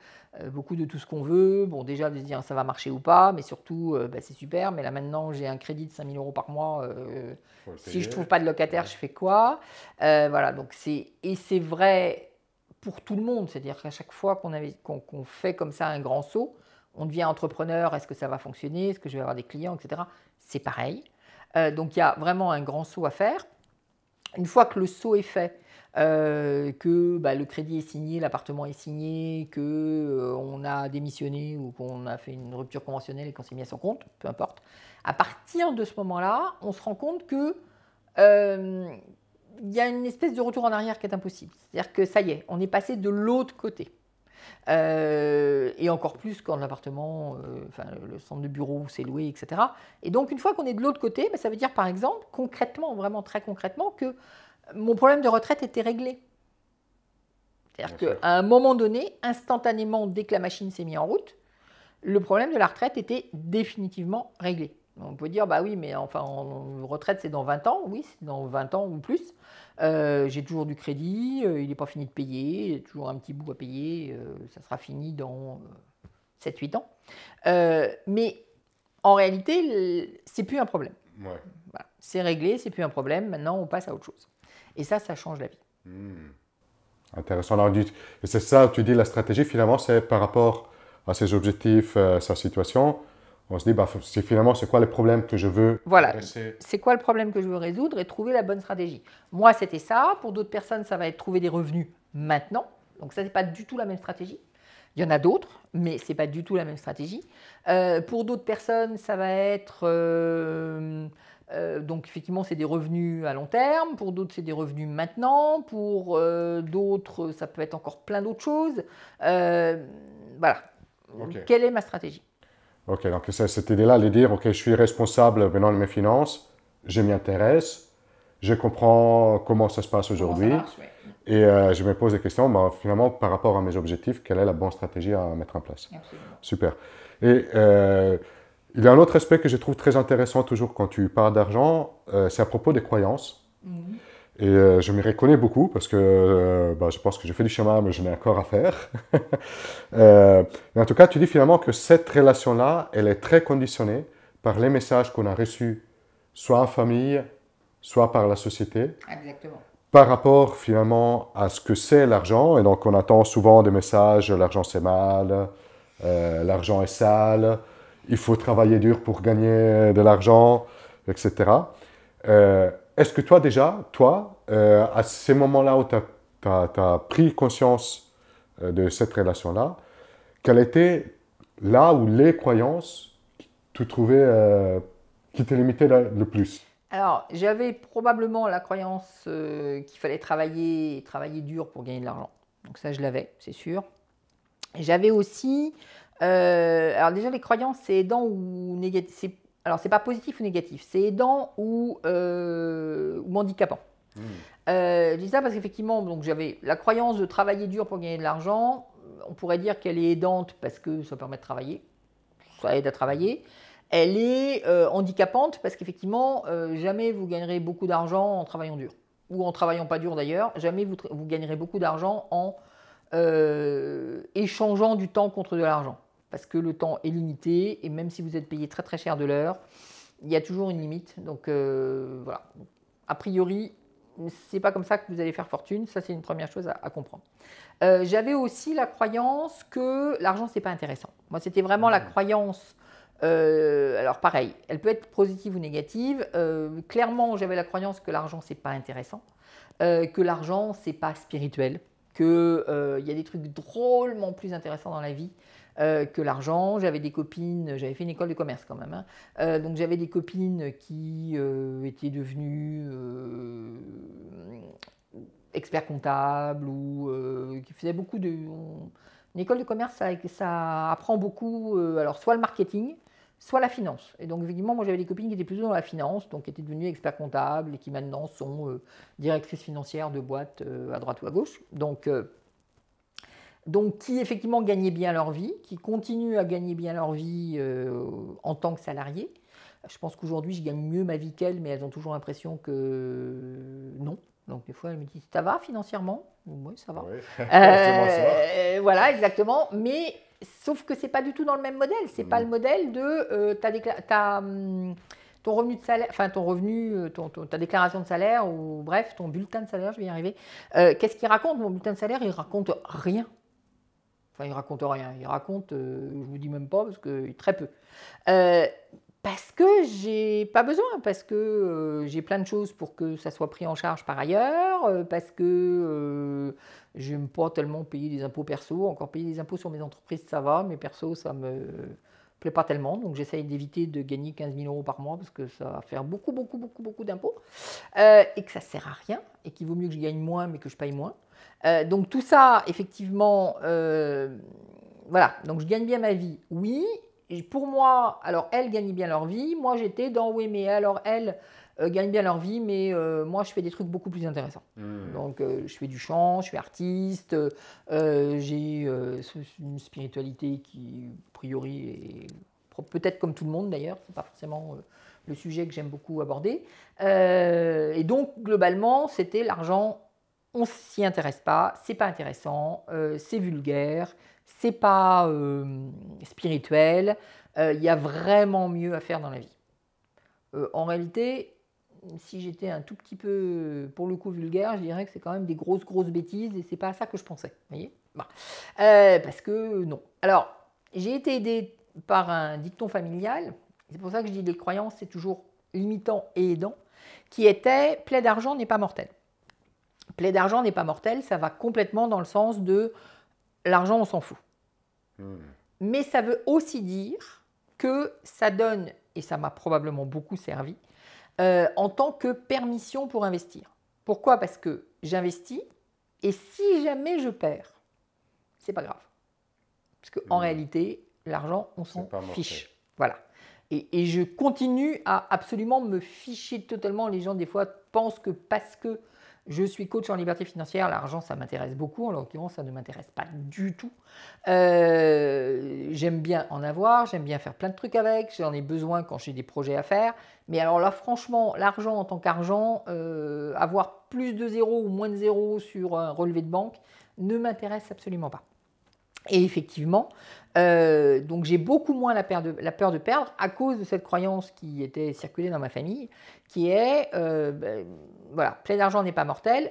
beaucoup de tout ce qu'on veut. Bon, déjà de se dire ça va marcher ou pas, mais surtout bah, c'est super. Mais là maintenant, j'ai un crédit de 5000 euros par mois. si je trouve pas de locataire, je fais quoi Voilà, donc c'est et c'est vrai pour tout le monde. C'est-à-dire qu'à chaque fois qu'on fait comme ça un grand saut, on devient entrepreneur, est-ce que ça va fonctionner, est-ce que je vais avoir des clients, etc. C'est pareil. Euh, donc il y a vraiment un grand saut à faire. Une fois que le saut est fait, euh, que bah, le crédit est signé, l'appartement est signé, que euh, on a démissionné ou qu'on a fait une rupture conventionnelle et qu'on s'est mis à son compte, peu importe. À partir de ce moment-là, on se rend compte que il y a une espèce de retour en arrière qui est impossible. C'est-à-dire que ça y est, on est passé de l'autre côté. Euh, et encore plus quand l'appartement, euh, enfin, le centre de bureau c'est loué, etc. Et donc une fois qu'on est de l'autre côté, ben, ça veut dire par exemple, concrètement, vraiment très concrètement, que mon problème de retraite était réglé. C'est-à-dire qu'à un moment donné, instantanément, dès que la machine s'est mise en route, le problème de la retraite était définitivement réglé. On peut dire, bah oui, mais enfin, en retraite, c'est dans 20 ans, oui, c'est dans 20 ans ou plus. Euh, j'ai toujours du crédit, euh, il n'est pas fini de payer, j'ai toujours un petit bout à payer, euh, ça sera fini dans 7-8 ans. mais en réalité, c'est plus un problème. C'est réglé, c'est plus un problème, maintenant on passe à autre chose. Et ça, ça change la vie. Hmm. Intéressant. Alors, c'est ça, tu dis, la stratégie, finalement, c'est par rapport à ses objectifs, sa situation, on se dit, bah, c'est finalement, c'est quoi le problème que je veux Voilà, c'est quoi le problème que je veux résoudre et trouver la bonne stratégie. Moi, c'était ça. Pour d'autres personnes, ça va être trouver des revenus maintenant. Donc, ça, n'est pas du tout la même stratégie. Il y en a d'autres, mais ce n'est pas du tout la même stratégie. Euh, pour d'autres personnes, ça va être... Euh, euh, donc effectivement, c'est des revenus à long terme, pour d'autres, c'est des revenus maintenant, pour d'autres, ça peut être encore plein d'autres choses. voilà. Quelle est ma stratégie Ok, donc cette idée-là, de dire, ok, je suis responsable venant de mes finances, je m'y intéresse, je comprends comment ça se passe aujourd'hui, et euh, je me pose des questions, finalement, par rapport à mes objectifs, quelle est la bonne stratégie à mettre en place Super. Et euh, il y a un autre aspect que je trouve très intéressant toujours quand tu parles d'argent, euh, c'est à propos des croyances. Mhm. Et euh, je m'y reconnais beaucoup parce que euh, bah, je pense que j'ai fait du chemin, mais je n'ai encore à faire. (laughs) Euh, mais en tout cas, tu dis finalement que cette relation-là, elle est très conditionnée par les messages qu'on a reçus, soit en famille, soit par la société. Par rapport finalement à ce que c'est l'argent. Et donc, on attend souvent des messages l'argent c'est mal, l'argent est sale, il faut travailler dur pour gagner de l'argent, etc. Euh, est-ce que toi déjà, toi, euh, à ces moments-là où tu as, pris conscience euh, de cette relation-là, quelle était là où les croyances tu trouvais euh, qui te limitaient le plus Alors, j'avais probablement la croyance qu'il fallait travailler, travailler dur pour gagner de l'argent. Donc ça, je l'avais, c'est sûr. J'avais aussi, alors déjà les croyances, c'est aidant ou négatif, alors c'est pas positif ou négatif, c'est aidant ou, euh, handicapant. Hmm. Euh, je dis ça parce qu'effectivement, donc j'avais la croyance de travailler dur pour gagner de l'argent. On pourrait dire qu'elle est aidante parce que ça permet de travailler, ça aide à travailler. Elle est euh, handicapante parce qu'effectivement, jamais vous gagnerez beaucoup d'argent en travaillant dur ou en travaillant pas dur d'ailleurs. Jamais vous gagnerez beaucoup d'argent en échangeant du temps contre de l'argent parce que le temps est limité et même si vous êtes payé très très cher de l'heure, il y a toujours une limite. Donc euh, voilà. A priori, c'est pas comme ça que vous allez faire fortune. Ça, c'est une première chose à, comprendre. Euh, j'avais aussi la croyance que l'argent, c'est pas intéressant. Moi, c'était vraiment la mmh. croyance euh, alors pareil, elle peut être positive ou négative. clairement, j'avais la croyance que l'argent c'est pas intéressant, que l'argent c'est pas spirituel, euh, il y a des trucs drôlement plus intéressants dans la vie euh, que l'argent. J'avais des copines, j'avais fait une école de commerce quand même, hein. euh, donc j'avais des copines qui étaient devenues experts comptables ou qui faisaient beaucoup de... une école de commerce, ça, ça apprend beaucoup, alors soit le marketing, soit la finance. Et donc, effectivement, moi, j'avais des copines qui étaient plutôt dans la finance, donc qui étaient devenues experts comptables et qui maintenant sont euh, directrices financières de boîtes euh, à droite ou à gauche. Donc, euh, donc, qui effectivement gagnaient bien leur vie, qui continuent à gagner bien leur vie en tant que salariés. Je pense qu'aujourd'hui, je gagne mieux ma vie qu'elles, mais elles ont toujours l'impression que non. Donc des fois, elles me disent, ça va financièrement Oui, ça va. (laughs) ça va. voilà, exactement. Mais Sauf que c'est pas du tout dans le même modèle. C'est pas mm. le modèle de euh, ta, mm, ton revenu de salaire, enfin ton revenu, euh, ton, ta déclaration de salaire ou bref ton bulletin de salaire. Je vais y arriver. Euh, qu'est-ce qu'il raconte Mon bulletin de salaire, il raconte rien. Enfin, il raconte rien. Il raconte, je vous dis même pas parce que très peu parce que j'ai pas besoin, parce que euh, j'ai plein de choses pour que ça soit pris en charge par ailleurs, euh, parce que euh, je n'aime pas tellement payer des impôts perso, encore payer des impôts sur mes entreprises ça va, mais perso ça me plaît pas tellement, donc j'essaye d'éviter de gagner 15 000 euros par mois parce que ça va faire beaucoup, beaucoup, beaucoup, beaucoup d'impôts et que ça ne sert à rien et qu'il vaut mieux que je gagne moins mais que je paye moins. donc tout ça, effectivement, voilà, donc je gagne bien ma vie, oui, pour moi, alors elles gagnent bien leur vie. Moi, j'étais dans oui, mais alors elles euh, gagnent bien leur vie, mais euh, moi, je fais des trucs beaucoup plus intéressants. Mmh. Donc, euh, je fais du chant, je suis artiste, j'ai une spiritualité qui, a priori, est peut-être comme tout le monde d'ailleurs, c'est pas forcément le sujet que j'aime beaucoup aborder. et donc, globalement, c'était l'argent on s'y intéresse pas, c'est pas intéressant, euh, c'est vulgaire, c'est pas euh, spirituel, euh, il y a vraiment mieux à faire dans la vie. en réalité, si j'étais un tout petit peu, pour le coup, vulgaire, je dirais que c'est quand même des grosses, grosses bêtises et c'est pas à ça que je pensais, vous voyez Parce que non. Alors, j'ai été aidé par un dicton familial, c'est pour ça que je dis des croyances, c'est toujours limitant et aidant, qui était « plaie d'argent n'est pas mortel » plaie d'argent n'est pas mortel, ça va complètement dans le sens de l'argent, on s'en fout. Hmm. Mais ça veut aussi dire que ça donne, et ça m'a probablement beaucoup servi, euh, en tant que permission pour investir. Pourquoi Parce que j'investis et si jamais je perds, c'est pas grave. Parce qu'en hmm. réalité, l'argent, on s'en fiche. Voilà. Et, et, je continue à absolument me ficher totalement. Les gens, des fois, pensent que parce que je suis coach en liberté financière, l'argent ça m'intéresse beaucoup, en l'occurrence ça ne m'intéresse pas du tout. Euh, j'aime bien en avoir, j'aime bien faire plein de trucs avec, j'en ai besoin quand j'ai des projets à faire. Mais alors là franchement, l'argent en tant qu'argent, euh, avoir plus de zéro ou moins de zéro sur un relevé de banque ne m'intéresse absolument pas. Et effectivement, euh, donc j'ai beaucoup moins la peur, de, la peur, de, perdre à cause de cette croyance qui était circulée dans ma famille, qui est, euh, ben, voilà, plein d'argent n'est pas mortel.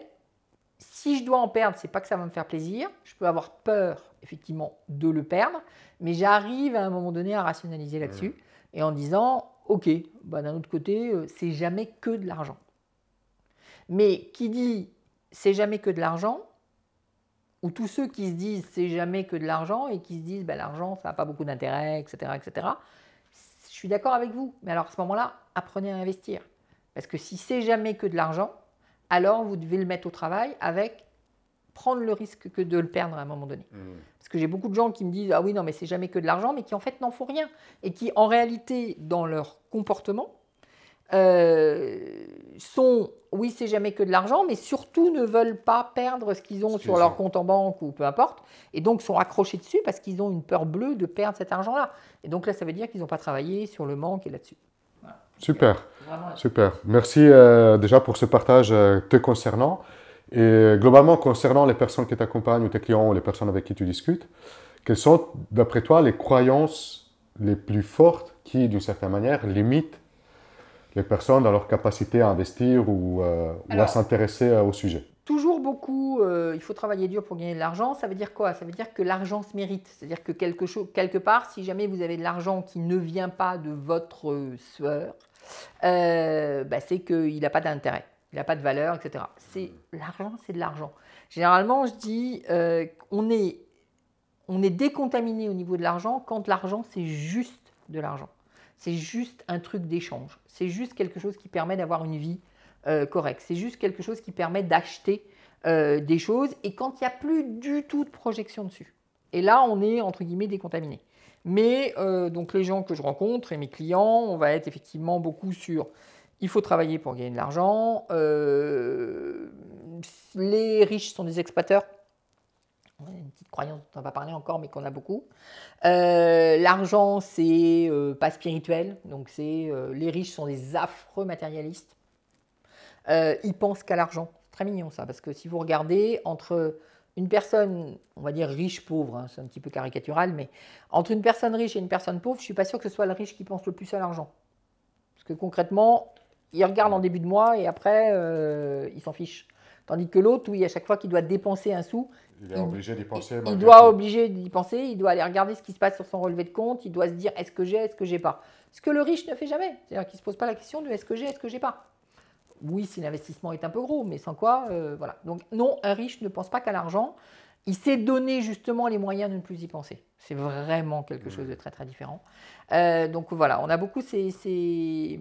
Si je dois en perdre, c'est pas que ça va me faire plaisir. Je peux avoir peur, effectivement, de le perdre, mais j'arrive à un moment donné à rationaliser là-dessus mmh. et en disant, ok, ben, d'un autre côté, euh, c'est jamais que de l'argent. Mais qui dit c'est jamais que de l'argent, ou tous ceux qui se disent c'est jamais que de l'argent et qui se disent ben, l'argent ça n'a pas beaucoup d'intérêt, etc., etc. Je suis d'accord avec vous, mais alors à ce moment-là, apprenez à investir. Parce que si c'est jamais que de l'argent, alors vous devez le mettre au travail avec prendre le risque que de le perdre à un moment donné. Mmh. Parce que j'ai beaucoup de gens qui me disent ah oui non mais c'est jamais que de l'argent, mais qui en fait n'en font rien et qui en réalité dans leur comportement euh, sont, oui, c'est jamais que de l'argent, mais surtout ne veulent pas perdre ce qu'ils ont sur leur compte en banque ou peu importe, et donc sont accrochés dessus parce qu'ils ont une peur bleue de perdre cet argent-là. Et donc là, ça veut dire qu'ils n'ont pas travaillé sur le manque et là-dessus. Super, super. Merci euh, déjà pour ce partage euh, te concernant. Et globalement, concernant les personnes qui t'accompagnent ou tes clients ou les personnes avec qui tu discutes, quelles sont, d'après toi, les croyances les plus fortes qui, d'une certaine manière, limitent personnes dans leur capacité à investir ou, euh, à s'intéresser euh, au sujet Toujours beaucoup, euh, il faut travailler dur pour gagner de l'argent. Ça veut dire quoi Ça veut dire que l'argent se mérite. C'est-à-dire que quelque, chose, quelque part, si jamais vous avez de l'argent qui ne vient pas de votre sueur, bah, c'est qu'il n'a pas d'intérêt, il n'a pas de valeur, etc. C'est L'argent, c'est de l'argent. Généralement, je dis, on est on est décontaminé au niveau de l'argent quand l'argent, c'est juste de l'argent c'est juste un truc d'échange. C'est juste quelque chose qui permet d'avoir une vie euh, correcte. C'est juste quelque chose qui permet d'acheter euh, des choses. Et quand il n'y a plus du tout de projection dessus. Et là, on est, entre guillemets, décontaminé. Mais euh, donc les gens que je rencontre et mes clients, on va être effectivement beaucoup sur il faut travailler pour gagner de l'argent. les riches sont des exploiteurs une petite croyance dont on va parler encore, mais qu'on a beaucoup. Euh, l'argent, c'est euh, pas spirituel. Donc, c'est euh, les riches sont des affreux matérialistes. ils pensent qu'à l'argent. C'est très mignon ça, parce que si vous regardez entre une personne, on va dire riche pauvre, hein, c'est un petit peu caricatural, mais entre une personne riche et une personne pauvre, je suis pas sûr que ce soit le riche qui pense le plus à l'argent, parce que concrètement, il regarde en début de mois et après, il s'en fiche. Tandis que l'autre, oui, à chaque fois qu'il doit dépenser un sou, il, est obligé d'y penser. Il, doit obligé d'y penser, il doit aller regarder ce qui se passe sur son relevé de compte, il doit se dire est-ce que j'ai, est-ce que j'ai pas. Ce que le riche ne fait jamais, c'est-à-dire qu'il ne se pose pas la question de est-ce que j'ai, est-ce que j'ai pas. Oui, si l'investissement est un peu gros, mais sans quoi, euh, voilà. Donc non, un riche ne pense pas qu'à l'argent. Il s'est donné justement les moyens de ne plus y penser. C'est vraiment quelque chose de très très différent. Euh, donc voilà, on a beaucoup ces,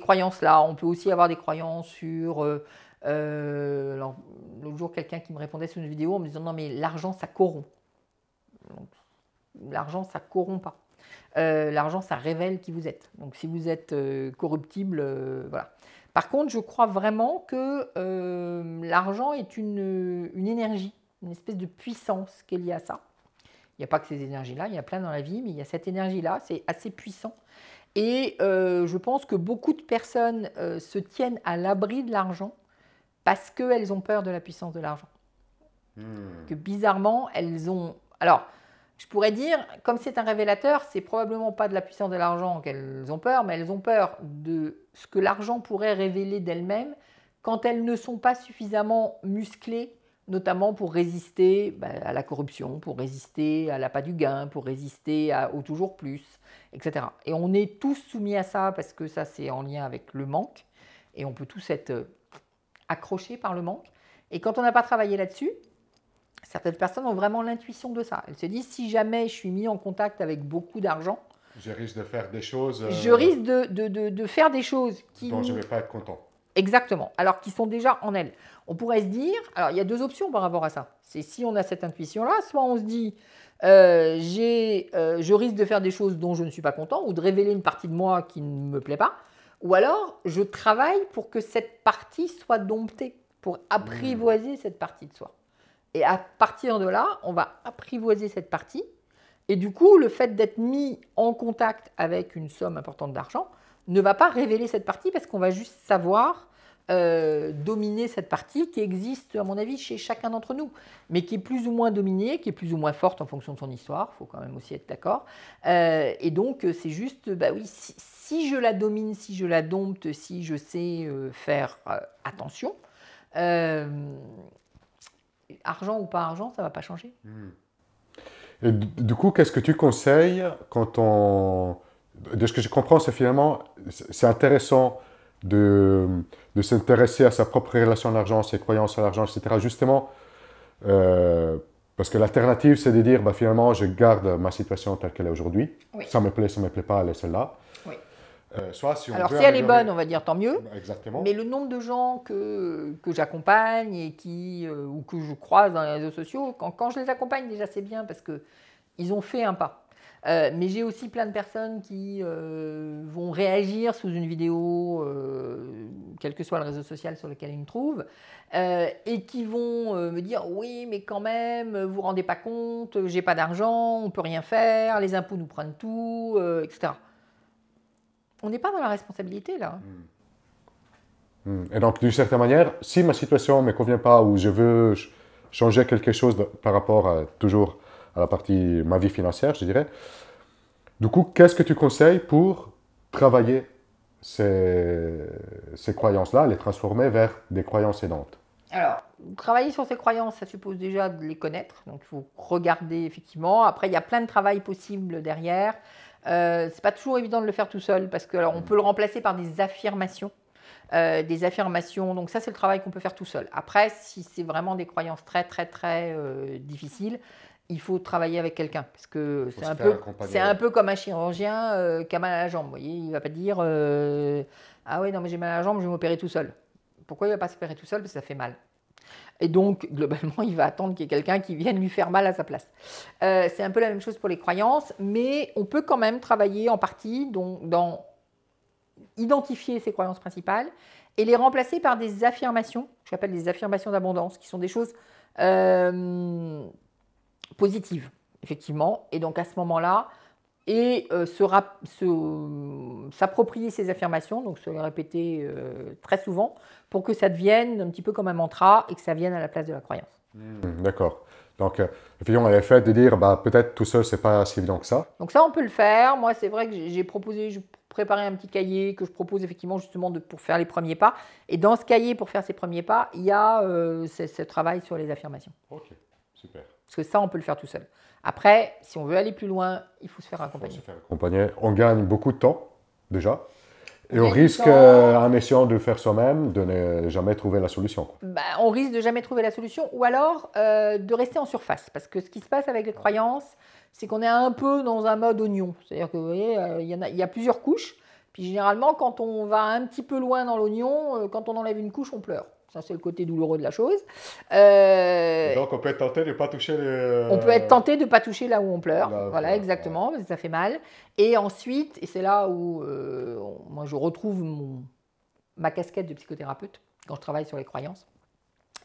croyances-là. On peut aussi avoir des croyances sur euh, euh, alors, l'autre jour, quelqu'un qui me répondait sur une vidéo en me disant non, mais l'argent, ça corrompt. L'argent, ça corrompt pas. Euh, l'argent, ça révèle qui vous êtes. Donc, si vous êtes euh, corruptible, euh, voilà. Par contre, je crois vraiment que l'argent est une, une, énergie, une espèce de puissance qui y liée à ça. Il n'y a pas que ces énergies-là, il y a plein dans la vie, mais il y a cette énergie-là, c'est assez puissant. Et je pense que beaucoup de personnes se tiennent à l'abri de l'argent parce qu'elles ont peur de la puissance de l'argent. Hmm. Que bizarrement, elles ont... Alors, je pourrais dire, comme c'est un révélateur, c'est probablement pas de la puissance de l'argent qu'elles ont peur, mais elles ont peur de ce que l'argent pourrait révéler d'elles-mêmes quand elles ne sont pas suffisamment musclées, notamment pour résister bah, à la corruption, pour résister à l'appât du gain, pour résister à, au toujours plus, etc. Et on est tous soumis à ça parce que ça, c'est en lien avec le manque. Et on peut tous être euh, accrochés par le manque. Et quand on n'a pas travaillé là-dessus, certaines personnes ont vraiment l'intuition de ça. Elles se disent, si jamais je suis mis en contact avec beaucoup d'argent, je risque de faire des choses. Euh, je risque de, faire des choses qui. dont je ne vais pas être content. Exactement. Alors qu'ils sont déjà en elles. On pourrait se dire, alors il y a deux options par rapport à ça. C'est si on a cette intuition-là, soit on se dit, euh, euh, je risque de faire des choses dont je ne suis pas content, ou de révéler une partie de moi qui ne me plaît pas. Ou alors, je travaille pour que cette partie soit domptée, pour apprivoiser hmm. cette partie de soi. Et à partir de là, on va apprivoiser cette partie. Et du coup, le fait d'être mis en contact avec une somme importante d'argent ne va pas révéler cette partie parce qu'on va juste savoir euh, dominer cette partie qui existe, à mon avis, chez chacun d'entre nous, mais qui est plus ou moins dominée, qui est plus ou moins forte en fonction de son histoire, il faut quand même aussi être d'accord. Euh, et donc, euh, c'est juste, bah oui, si, je la domine, si je la dompte, si je sais faire attention, argent ou pas argent, ça va pas changer. Hmm. Et du coup, qu'est-ce que tu conseilles quand on... De ce que je comprends, c'est finalement, c'est intéressant de, s'intéresser à sa propre relation à l'argent, ses croyances à l'argent, etc. Justement, euh, parce que l'alternative, c'est de dire, bah, finalement, je garde ma situation telle qu'elle est aujourd'hui. Ça me plaît, ça ne me plaît pas, elle là. Oui. Euh, soit si Alors, si elle est bonne, on va dire tant mieux. Bah, exactement. Mais le nombre de gens que, j'accompagne et qui, euh, ou que je croise dans les réseaux sociaux, quand, quand je les accompagne, déjà, c'est bien parce qu'ils ont fait un pas. Euh, mais j'ai aussi plein de personnes qui euh, vont réagir sous une vidéo, euh, quel que soit le réseau social sur lequel ils me trouvent, et qui vont me dire oui, mais quand même, vous vous rendez pas compte, j'ai pas d'argent, on peut rien faire, les impôts nous prennent tout, etc. On n'est pas dans la responsabilité là. Hmm. Hmm. Et donc, d'une certaine manière, si ma situation ne me convient pas ou je veux changer quelque chose par rapport à toujours à la partie ma vie financière, je dirais. Du coup, qu'est-ce que tu conseilles pour travailler ces, ces croyances-là, les transformer vers des croyances aidantes Alors, travailler sur ces croyances, ça suppose déjà de les connaître. Donc, il faut regarder effectivement. Après, il y a plein de travail possible derrière. Euh, c'est pas toujours évident de le faire tout seul parce que alors, on mm. peut le remplacer par des affirmations. Euh, des affirmations. Donc ça, c'est le travail qu'on peut faire tout seul. Après, si c'est vraiment des croyances très, très, très euh, difficiles, il faut travailler avec quelqu'un parce que c'est un peu c'est un peu comme un chirurgien euh, qui a mal à la jambe. Vous voyez, il va pas dire euh, ah oui non mais j'ai mal à la jambe, je vais m'opérer tout seul. Pourquoi il va pas s'opérer tout seul parce que ça fait mal. Et donc (laughs) globalement, il va attendre qu'il y ait quelqu'un qui vienne lui faire mal à sa place. Euh, c'est un peu la même chose pour les croyances, mais on peut quand même travailler en partie donc dans identifier ses croyances principales et les remplacer par des affirmations, Je appelle des affirmations d'abondance, qui sont des choses positive, effectivement. Et donc à ce moment-là, et euh, s'approprier ces affirmations, donc se les répéter euh, très souvent, pour que ça devienne un petit peu comme un mantra et que ça vienne à la place de la croyance. Hmm, d'accord. Donc, on euh, avait fait de dire, bah, peut-être tout seul, c'est pas si évident que ça. Donc ça, on peut le faire. Moi, c'est vrai que j'ai proposé, je préparé un petit cahier que je propose effectivement justement de, pour faire les premiers pas. Et dans ce cahier, pour faire ces premiers pas, il y a ce, ce travail sur les affirmations. Ok, super. Parce que ça, on peut le faire tout seul. Après, si on veut aller plus loin, il faut se faire accompagner. On gagne beaucoup de temps, déjà. Et on risque, un euh, en essayant de faire soi-même, de ne jamais trouver la solution. Bah, on risque de jamais trouver la solution ou alors euh, de rester en surface. Parce que ce qui se passe avec les croyances, c'est qu'on est un peu dans un mode oignon. C'est-à-dire que euh, y il y, a plusieurs couches. Puis généralement, quand on va un petit peu loin dans l'oignon, quand on enlève une couche, on pleure c'est le côté douloureux de la chose. Euh, donc, on peut être tenté de ne pas toucher On peut être tenté de ne pas toucher là où on pleure. voilà, exactement, parce que ça fait mal. Et ensuite, et c'est là où euh, moi, je retrouve mon, ma casquette de psychothérapeute quand je travaille sur les croyances.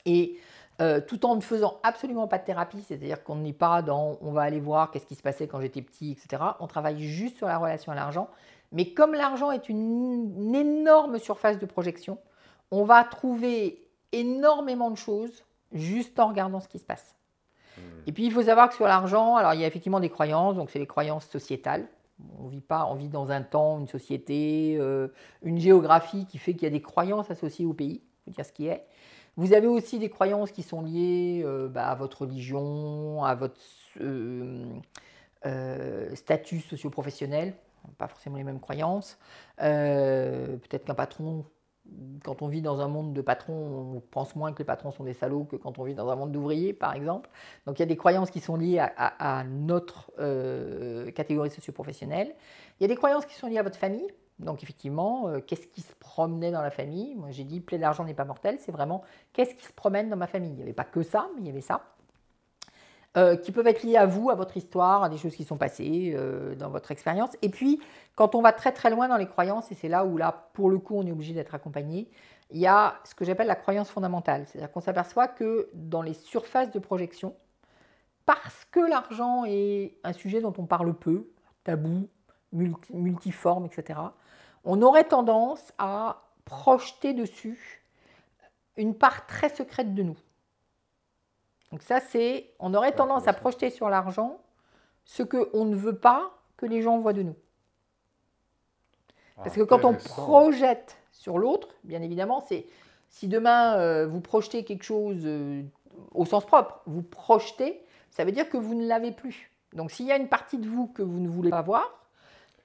Et euh, tout en ne faisant absolument pas de thérapie, c'est-à-dire qu'on n'est pas dans on va aller voir qu'est-ce qui se passait quand j'étais petit, etc. On travaille juste sur la relation à l'argent. Mais comme l'argent est une énorme surface de projection, on va trouver énormément de choses juste en regardant ce qui se passe. Hmm. Et puis, il faut savoir que sur l'argent, alors il y a effectivement des croyances, donc c'est les croyances sociétales. On vit pas, on vit dans un temps, une société, euh, une géographie qui fait qu'il y a des croyances associées au pays. Faut dire ce qui est. Vous avez aussi des croyances qui sont liées euh, bah, à votre religion, à votre euh, statut socio-professionnel. Pas forcément les mêmes croyances. Peut-être qu'un patron quand on vit dans un monde de patrons, on pense moins que les patrons sont des salauds que quand on vit dans un monde d'ouvriers, par exemple. Donc il y a des croyances qui sont liées à, notre euh, catégorie socioprofessionnelle. Il y a des croyances qui sont liées à votre famille. Donc effectivement, euh, qu'est-ce qui se promenait dans la famille Moi j'ai dit, plaie d'argent n'est pas mortel, c'est vraiment qu'est-ce qui se promène dans ma famille. Il n'y avait pas que ça, mais il y avait ça. Euh, qui peuvent être liées à vous, à votre histoire, à des choses qui sont passées euh, dans votre expérience. Et puis, quand on va très très loin dans les croyances, et c'est là où là, pour le coup, on est obligé d'être accompagné, il y a ce que j'appelle la croyance fondamentale. C'est-à-dire qu'on s'aperçoit que dans les surfaces de projection, parce que l'argent est un sujet dont on parle peu, tabou, multiforme, etc., on aurait tendance à projeter dessus une part très secrète de nous. Donc ça, c'est, on aurait tendance à projeter sur l'argent ce qu'on ne veut pas que les gens voient de nous. Parce que quand on projette sur l'autre, bien évidemment, c'est si demain euh, vous projetez quelque chose euh, au sens propre, vous projetez, ça veut dire que vous ne l'avez plus. Donc s'il y a une partie de vous que vous ne voulez pas voir,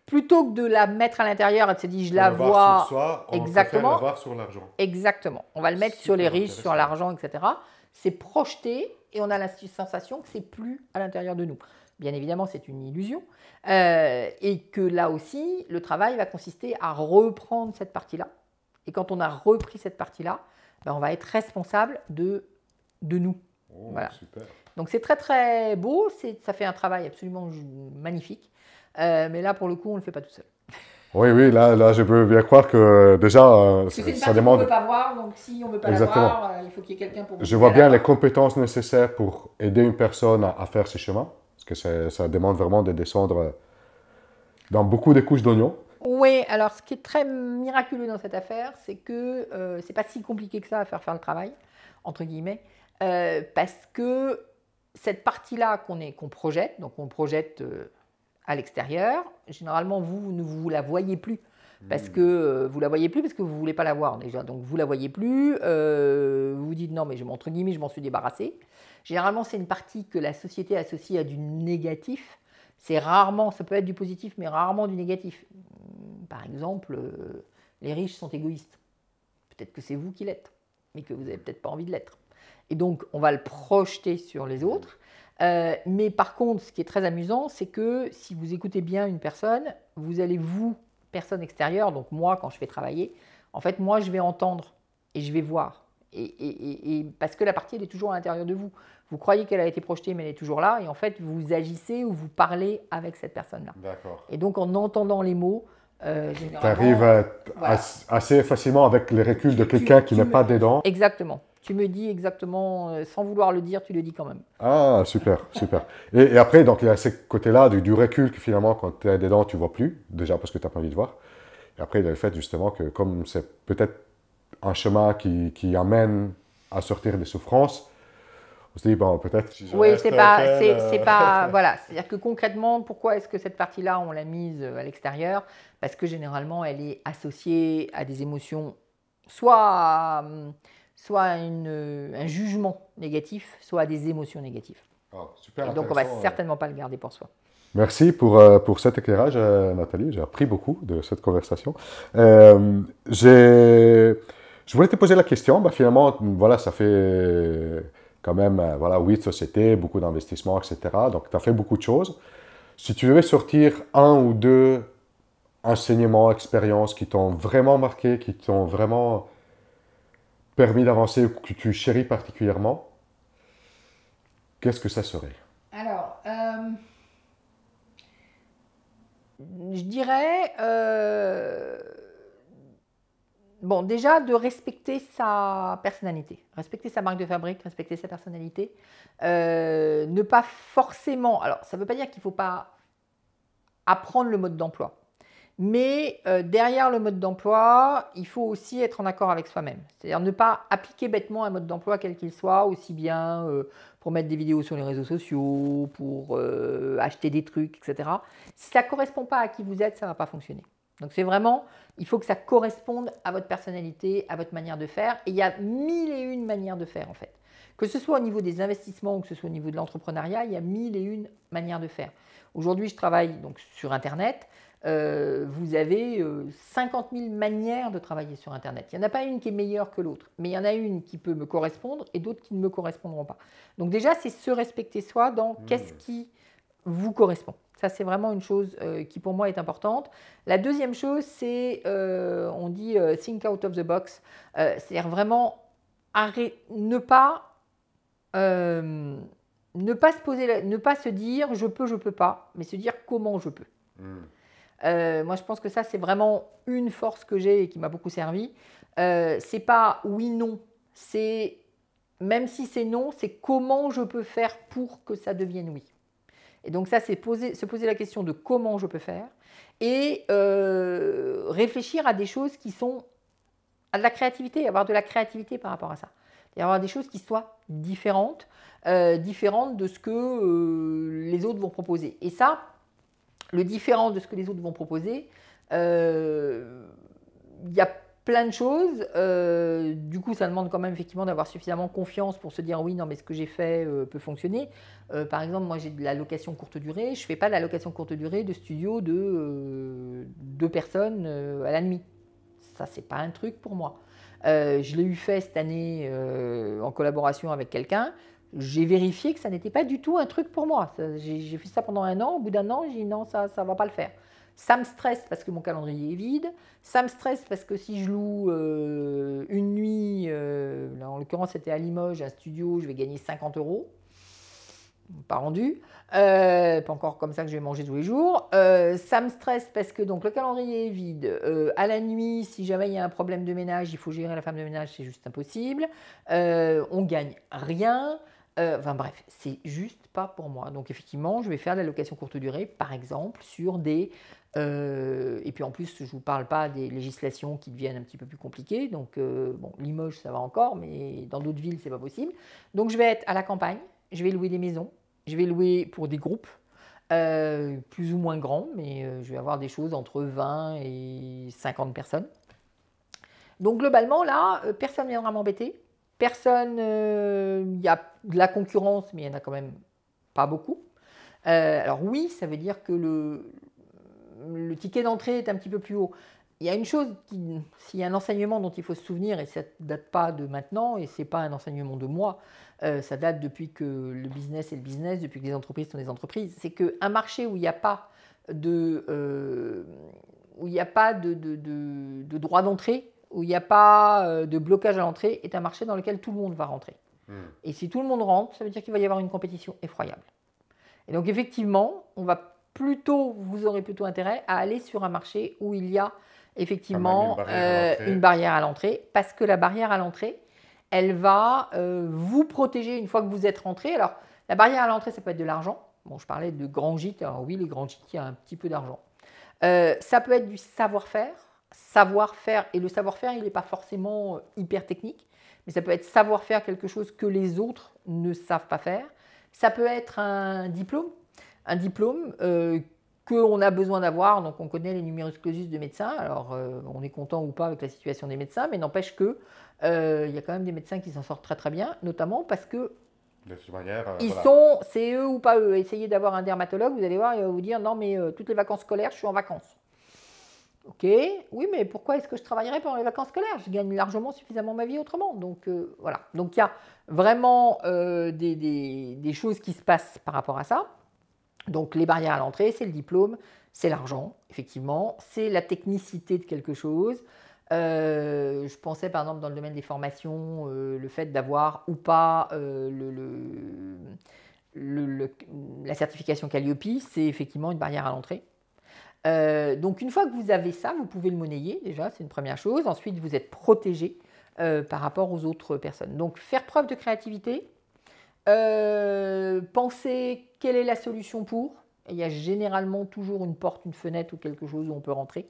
plutôt que de la mettre à l'intérieur et de se dire je la vois on exactement, la voir sur l'argent. Exactement. On va le mettre sur les riches, sur l'argent, etc. C'est projeter et on a la sensation que c'est plus à l'intérieur de nous. Bien évidemment, c'est une illusion. Euh, et que là aussi, le travail va consister à reprendre cette partie-là. Et quand on a repris cette partie-là, ben, on va être responsable de, de nous. Oh, Donc c'est très très beau, ça fait un travail absolument magnifique. Euh, mais là, pour le coup, on ne le fait pas tout seul. Oui, oui, là, là, je peux bien croire que déjà, euh, ça, ça demande. On ne peut pas voir, donc si on ne veut pas la voir, euh, il faut qu'il y ait quelqu'un pour. Je vois bien les compétences nécessaires pour aider une personne à, faire ce chemin, parce que ça demande vraiment de descendre euh, dans beaucoup de couches d'oignons. Oui, alors ce qui est très miraculeux dans cette affaire, c'est que ce c'est pas si compliqué que ça à faire faire le travail, entre guillemets, parce que cette partie-là qu'on qu'on projette, donc on projette à l'extérieur. Généralement, vous ne vous la voyez plus parce hmm. que euh, vous la voyez plus parce que vous voulez pas la voir déjà. Donc vous la voyez plus, euh, vous dites non mais je entre guillemets je m'en suis débarrassé. Généralement c'est une partie que la société associe à du négatif. C'est rarement, ça peut être du positif mais rarement du négatif. Hmm, par exemple, euh, les riches sont égoïstes. Peut-être que c'est vous qui l'êtes, mais que vous avez peut-être pas envie de l'être. Et donc on va le projeter sur les hmm. autres. Euh, mais par contre, ce qui est très amusant, c'est que si vous écoutez bien une personne, vous allez, vous, personne extérieure, donc moi, quand je vais travailler, en fait, moi, je vais entendre et je vais voir. Et, parce que la partie, elle est toujours à l'intérieur de vous. Vous croyez qu'elle a été projetée, mais elle est toujours là. Et en fait, vous agissez ou vous parlez avec cette personne-là. D'accord. Et donc, en entendant les mots, euh, tu arrives assez facilement avec les reculs de quelqu'un qui n'est pas dedans. Exactement tu me dis exactement, euh, sans vouloir le dire, tu le dis quand même. Ah, super, (laughs) super. et, après, donc, il y a ce côté-là du, recul que finalement, quand tu es dedans, tu vois plus, déjà parce que tu n'as pas envie de voir. Et après, il y a le fait justement que comme c'est peut-être un chemin qui, amène à sortir des souffrances, on se dit, bon, peut-être... oui, c'est pas... c'est pas (laughs) voilà, c'est-à-dire que concrètement, pourquoi est-ce que cette partie-là, on l'a mise euh, à l'extérieur Parce que généralement, elle est associée à des émotions, soit... Hum, soit euh, un jugement négatif, soit des émotions négatives. Ah, donc on ne va euh. certainement pas le garder pour soi. Merci pour, euh, pour cet éclairage, Nathalie. J'ai appris beaucoup de cette conversation. je voulais te poser la question. Bah, finalement, voilà, ça fait quand même voilà, 8 sociétés, beaucoup d'investissements, etc. Donc, tu as fait beaucoup de choses. Si tu devais sortir un ou deux enseignements, expériences qui t'ont vraiment marqué, qui t'ont vraiment permis d'avancer que tu chéris particulièrement, qu'est-ce que ça serait Alors, euh, je dirais, euh, bon, déjà de respecter sa personnalité, respecter sa marque de fabrique, respecter sa personnalité, euh, ne pas forcément, alors ça ne veut pas dire qu'il ne faut pas apprendre le mode d'emploi. Mais euh, derrière le mode d'emploi, il faut aussi être en accord avec soi-même. C'est-à-dire ne pas appliquer bêtement un mode d'emploi quel qu'il soit, aussi bien euh, pour mettre des vidéos sur les réseaux sociaux, pour euh, acheter des trucs, etc. Si ça ne correspond pas à qui vous êtes, ça ne va pas fonctionner. Donc c'est vraiment, il faut que ça corresponde à votre personnalité, à votre manière de faire. Et il y a mille et une manières de faire en fait. Que ce soit au niveau des investissements ou que ce soit au niveau de l'entrepreneuriat, il y a mille et une manières de faire. Aujourd'hui, je travaille donc sur Internet. Euh, vous avez 50 euh, 000 manières de travailler sur Internet. Il n'y en a pas une qui est meilleure que l'autre, mais il y en a une qui peut me correspondre et d'autres qui ne me correspondront pas. Donc déjà, c'est se respecter soi dans mmh. qu'est-ce qui vous correspond. Ça, c'est vraiment une chose euh, qui pour moi est importante. La deuxième chose, c'est, on dit, think out of the box, c'est-à-dire vraiment ne pas ne pas se poser, ne pas se dire je peux, je peux pas, mais se dire comment je peux. Mmh. Euh, moi, je pense que ça, c'est vraiment une force que j'ai et qui m'a beaucoup servi. Euh, c'est pas oui, non. C'est même si c'est non, c'est comment je peux faire pour que ça devienne oui. Et donc ça, c'est se poser la question de comment je peux faire et euh, réfléchir à des choses qui sont à de la créativité, avoir de la créativité par rapport à ça. Et avoir des choses qui soient différentes, euh, différentes de ce que les autres vont proposer. Et ça, le différent de ce que les autres vont proposer. Euh, il y a plein de choses. Euh, du coup, ça demande quand même effectivement d'avoir suffisamment confiance pour se dire oui, non, mais ce que j'ai fait euh, peut fonctionner. par exemple, moi, j'ai de la location courte durée. Je ne fais pas de la location courte durée de studio de deux personnes à la nuit. Ça, c'est pas un truc pour moi. je l'ai eu fait cette année en collaboration avec quelqu'un j'ai vérifié que ça n'était pas du tout un truc pour moi. J'ai fait ça pendant un an, au bout d'un an, j'ai dit non, ça ne va pas le faire. Ça me stresse parce que mon calendrier est vide, ça me stresse parce que si je loue euh, une nuit, euh, en l'occurrence c'était à Limoges, un studio, je vais gagner 50 euros, pas rendu, euh, pas encore comme ça que je vais manger tous les jours. ça me stresse parce que donc le calendrier est vide. à la nuit, si jamais il y a un problème de ménage, il faut gérer la femme de ménage, c'est juste impossible. on ne gagne rien. Euh, enfin bref, c'est juste pas pour moi. Donc effectivement, je vais faire de la location courte durée, par exemple, sur des... Euh, et puis en plus, je ne vous parle pas des législations qui deviennent un petit peu plus compliquées. Donc euh, bon, Limoges, ça va encore, mais dans d'autres villes, c'est pas possible. Donc je vais être à la campagne, je vais louer des maisons, je vais louer pour des groupes. plus ou moins grands, mais je vais avoir des choses entre 20 et 50 personnes. Donc globalement, là, personne ne viendra m'embêter Personne, il euh, y a de la concurrence, mais il n'y en a quand même pas beaucoup. Euh, alors oui, ça veut dire que le, le ticket d'entrée est un petit peu plus haut. Il y a une chose, s'il y a un enseignement dont il faut se souvenir, et ça ne date pas de maintenant, et ce n'est pas un enseignement de moi, euh, ça date depuis que le business est le business, depuis que les entreprises sont des entreprises, c'est qu'un marché où il n'y a pas de, où il a pas de droit d'entrée, où il n'y a pas euh, de blocage à l'entrée est un marché dans lequel tout le monde va rentrer. Hmm. Et si tout le monde rentre, ça veut dire qu'il va y avoir une compétition effroyable. Et donc effectivement, on va plutôt, vous aurez plutôt intérêt à aller sur un marché où il y a effectivement euh, une barrière à l'entrée, parce que la barrière à l'entrée, elle va euh, vous protéger une fois que vous êtes rentré. Alors la barrière à l'entrée, ça peut être de l'argent. Bon, je parlais de grands gîtes. Alors oui, les grands gîtes, il y a un petit peu d'argent. ça peut être du savoir-faire savoir-faire, et le savoir-faire, il n'est pas forcément euh, hyper technique, mais ça peut être savoir faire quelque chose que les autres ne savent pas faire. Ça peut être un diplôme, un diplôme que euh, qu'on a besoin d'avoir. Donc, on connaît les numéros clausus de médecins. Alors, euh, on est content ou pas avec la situation des médecins, mais n'empêche que il y a quand même des médecins qui s'en sortent très très bien, notamment parce que ils sont, c'est eux ou pas eux. Essayez d'avoir un dermatologue, vous allez voir, il va vous dire non mais toutes les vacances scolaires, je suis en vacances. Ok, oui, mais pourquoi est-ce que je travaillerais pendant les vacances scolaires Je gagne largement suffisamment ma vie autrement. Donc euh, voilà. Donc il y a vraiment euh, des, choses qui se passent par rapport à ça. Donc les barrières à l'entrée, c'est le diplôme, c'est l'argent, effectivement, c'est la technicité de quelque chose. Euh, je pensais par exemple dans le domaine des formations, le fait d'avoir ou pas la certification Calliope, c'est effectivement une barrière à l'entrée. Euh, donc une fois que vous avez ça, vous pouvez le monnayer déjà, c'est une première chose. Ensuite, vous êtes protégé euh, par rapport aux autres personnes. Donc faire preuve de créativité, euh, penser quelle est la solution pour. Il y a généralement toujours une porte, une fenêtre ou quelque chose où on peut rentrer.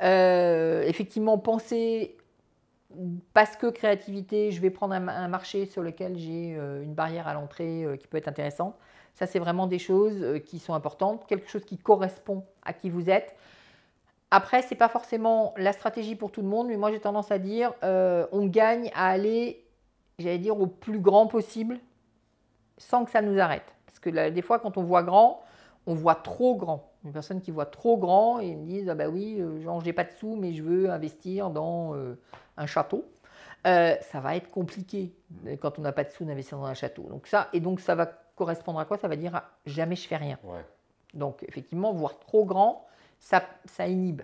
effectivement, penser parce que créativité, je vais prendre un marché sur lequel j'ai une barrière à l'entrée qui peut être intéressante. Ça, c'est vraiment des choses euh, qui sont importantes, quelque chose qui correspond à qui vous êtes. Après, ce n'est pas forcément la stratégie pour tout le monde, mais moi, j'ai tendance à dire, euh, on gagne à aller, j'allais dire, au plus grand possible, sans que ça nous arrête. Parce que des fois, quand on voit grand, on voit trop grand. Une personne qui voit trop grand et me dit, ah bah oui, euh, genre j'ai pas de sous mais je veux investir dans un château. ça va être compliqué quand on n'a pas de sous d'investir dans un château. Donc ça et donc ça va correspondre à quoi Ça va dire ah, jamais je fais rien. Donc effectivement, voir trop grand, ça, ça inhibe.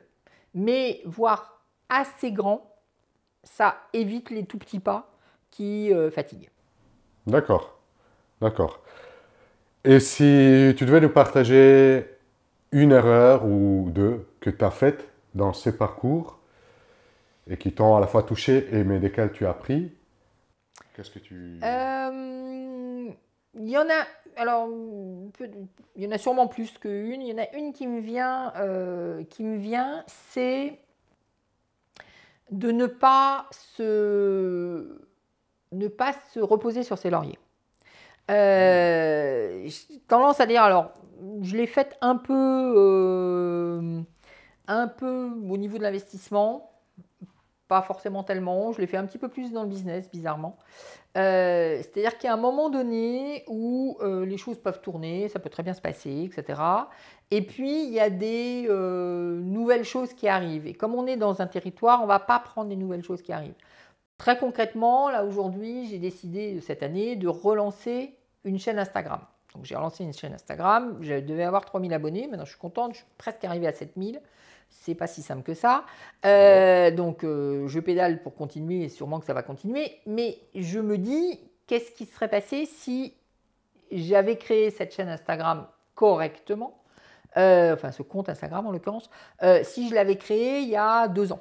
Mais voir assez grand, ça évite les tout petits pas qui euh, fatiguent. D'accord, d'accord. Et si tu devais nous partager une erreur ou deux que tu as faite dans ces parcours et qui t'ont à la fois touché et mais desquelles tu as appris, qu'est-ce que tu... Euh, il y en a, alors, il y en a sûrement plus qu'une. Il y en a une qui me vient, euh, qui me vient, c'est de ne pas se, ne pas se reposer sur ses lauriers. Euh, tendance à dire, alors, je l'ai faite un peu, euh, un peu au niveau de l'investissement, pas forcément tellement. Je l'ai fait un petit peu plus dans le business, bizarrement. Euh, c'est-à-dire qu'il y a un moment donné où euh, les choses peuvent tourner, ça peut très bien se passer, etc. Et puis, il y a des euh, nouvelles choses qui arrivent. Et comme on est dans un territoire, on ne va pas prendre des nouvelles choses qui arrivent. Très concrètement, là aujourd'hui, j'ai décidé cette année de relancer une chaîne Instagram. Donc j'ai relancé une chaîne Instagram, je devais avoir 3000 abonnés, maintenant je suis contente, je suis presque arrivée à 7000. C'est pas si simple que ça. Euh, donc euh, je pédale pour continuer et sûrement que ça va continuer. Mais je me dis, qu'est-ce qui serait passé si j'avais créé cette chaîne Instagram correctement euh, enfin ce compte Instagram en l'occurrence, si je l'avais créé il y a deux ans.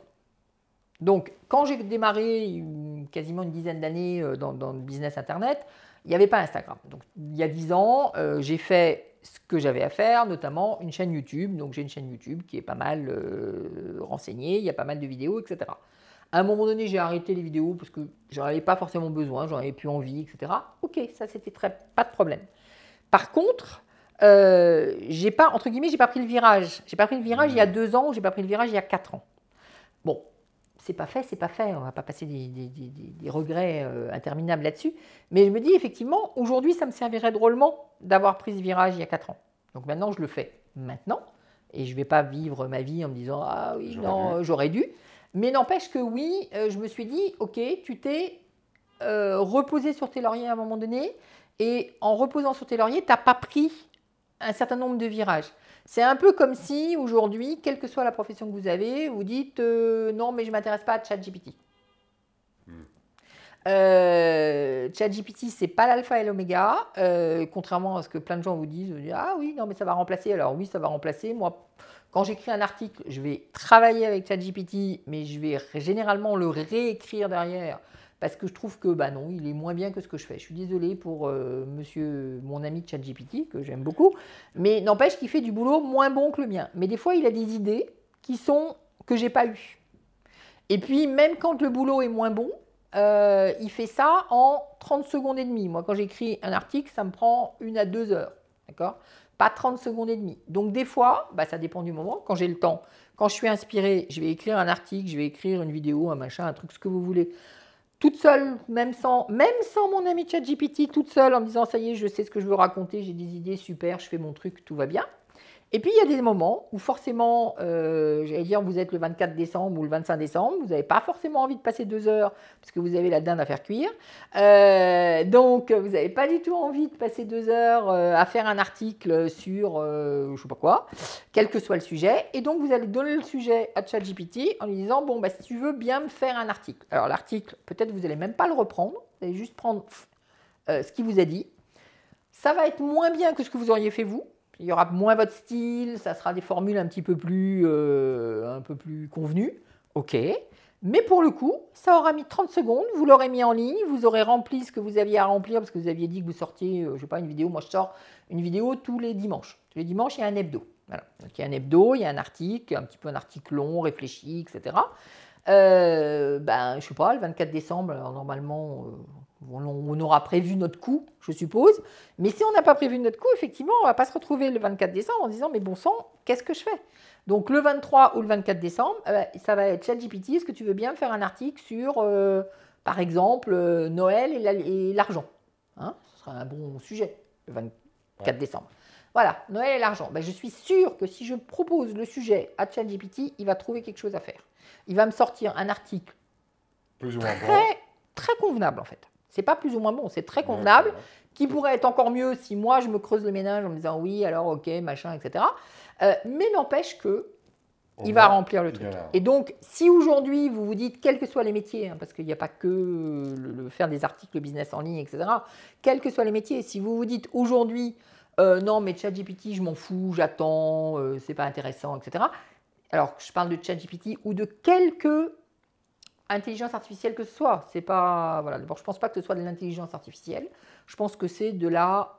Donc, quand j'ai démarré quasiment une dizaine d'années dans, le business Internet, il n'y avait pas Instagram. Donc il y a dix ans, euh, j'ai fait ce que j'avais à faire, notamment une chaîne YouTube. Donc j'ai une chaîne YouTube qui est pas mal euh, renseignée, il y a pas mal de vidéos, etc. À un moment donné, j'ai arrêté les vidéos parce que j'en avais pas forcément besoin, j'en avais plus envie, etc. Ok, ça c'était très pas de problème. Par contre, euh, j'ai pas entre guillemets, j'ai pas pris le virage. J'ai pas pris le virage il y a hmm. deux ans, j'ai pas pris le virage il y a quatre ans. Bon, c'est pas fait, c'est pas fait. On va pas passer des, regrets euh, interminables là-dessus. Mais je me dis effectivement, aujourd'hui, ça me servirait drôlement d'avoir pris ce virage il y a quatre ans. Donc maintenant, je le fais maintenant. Et je ne vais pas vivre ma vie en me disant Ah oui, non, j'aurais dû. Mais n'empêche que oui, euh, je me suis dit Ok, tu t'es euh, reposé sur tes lauriers à un moment donné. Et en reposant sur tes lauriers, tu n'as pas pris un certain nombre de virages. C'est un peu comme si aujourd'hui, quelle que soit la profession que vous avez, vous dites euh, non, mais je ne m'intéresse pas à ChatGPT. ChatGPT, hmm. ce euh, ChatGPT, c'est pas l'alpha et l'oméga, euh, contrairement à ce que plein de gens vous disent. ah oui, non, mais ça va remplacer. Alors oui, ça va remplacer. Moi, quand j'écris un article, je vais travailler avec ChatGPT, mais je vais généralement le réécrire derrière parce que je trouve que bah non, il est moins bien que ce que je fais. Je suis désolée pour euh, monsieur, mon ami ChatGPT, que j'aime beaucoup, mais n'empêche qu'il fait du boulot moins bon que le mien. Mais des fois, il a des idées qui sont que j'ai pas eues. Et puis, même quand le boulot est moins bon, euh, il fait ça en 30 secondes et demie. Moi, quand j'écris un article, ça me prend une à deux heures. D'accord Pas 30 secondes et demie. Donc, des fois, bah, ça dépend du moment. Quand j'ai le temps, quand je suis inspiré, je vais écrire un article, je vais écrire une vidéo, un machin, un truc, ce que vous voulez toute seule, même sans, même sans mon ami GPT, toute seule en me disant ça y est, je sais ce que je veux raconter, j'ai des idées, super, je fais mon truc, tout va bien. Et puis, il y a des moments où forcément, euh, j'allais dire, vous êtes le 24 décembre ou le 25 décembre, vous n'avez pas forcément envie de passer deux heures parce que vous avez la dinde à faire cuire. Euh, donc, vous n'avez pas du tout envie de passer deux heures euh, à faire un article sur je ne sais pas quoi, quel que soit le sujet. Et donc, vous allez donner le sujet à ChatGPT en lui disant, bon, bah, si tu veux bien me faire un article. Alors, l'article, peut-être vous n'allez même pas le reprendre, vous allez juste prendre ce qu'il vous a dit. Ça va être moins bien que ce que vous auriez fait vous il y aura moins votre style, ça sera des formules un petit peu plus, euh, un peu plus convenues. OK. Mais pour le coup, ça aura mis 30 secondes, vous l'aurez mis en ligne, vous aurez rempli ce que vous aviez à remplir parce que vous aviez dit que vous sortiez, euh, je sais pas, une vidéo. Moi, je sors une vidéo tous les dimanches. Tous les dimanches, il y a un hebdo. il y a un hebdo, il y a un article, un petit peu un article long, réfléchi, etc. Euh, ben, je sais pas, le 24 décembre, normalement, euh, on aura prévu notre coup, je suppose. Mais si on n'a pas prévu notre coup, effectivement, on ne va pas se retrouver le 24 décembre en disant Mais bon sang, qu'est-ce que je fais Donc le 23 ou le 24 décembre, euh, ça va être ChatGPT, est-ce que tu veux bien faire un article sur, euh, par exemple, euh, Noël et l'argent hein Ce sera un bon sujet, le 24 décembre. Voilà, Noël et l'argent. Ben, je suis sûre que si je propose le sujet à ChatGPT, il va trouver quelque chose à faire. Il va me sortir un article très convenable, en fait. C'est pas plus ou moins bon, c'est très convenable. Qui pourrait être encore mieux si moi je me creuse le ménage en me disant oui, alors ok, machin, etc. Euh, mais n'empêche que il va, remplir le truc. Et donc, si aujourd'hui vous vous dites, quels que soient les métiers, hein, parce qu'il n'y a pas que le, faire des articles business en ligne, etc., quels que soient les métiers, si vous vous dites aujourd'hui, euh, non, mais ChatGPT, je m'en fous, j'attends, euh, c'est pas intéressant, etc., alors que je parle de ChatGPT ou de quelques intelligence artificielle que ce soit. C'est pas voilà. D'abord, je pense pas que ce soit de l'intelligence artificielle. Je pense que c'est de la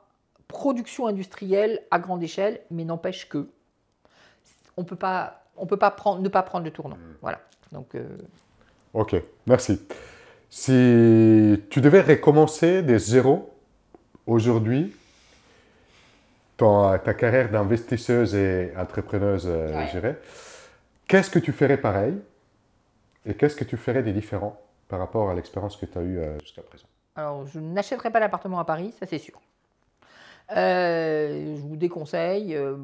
production industrielle à grande échelle, mais n'empêche que on peut pas on peut pas prendre ne pas prendre le tournant. Hmm. Voilà. Donc. Euh, ok, merci. Si tu devais recommencer des zéros aujourd'hui, dans ta carrière d'investisseuse et entrepreneuse, euh, ouais. qu'est-ce que tu ferais pareil et qu'est-ce que tu ferais des différents par rapport à l'expérience que tu as eue euh, jusqu'à présent Alors, je n'achèterai pas l'appartement à Paris, ça c'est sûr. Euh, je vous déconseille. Euh,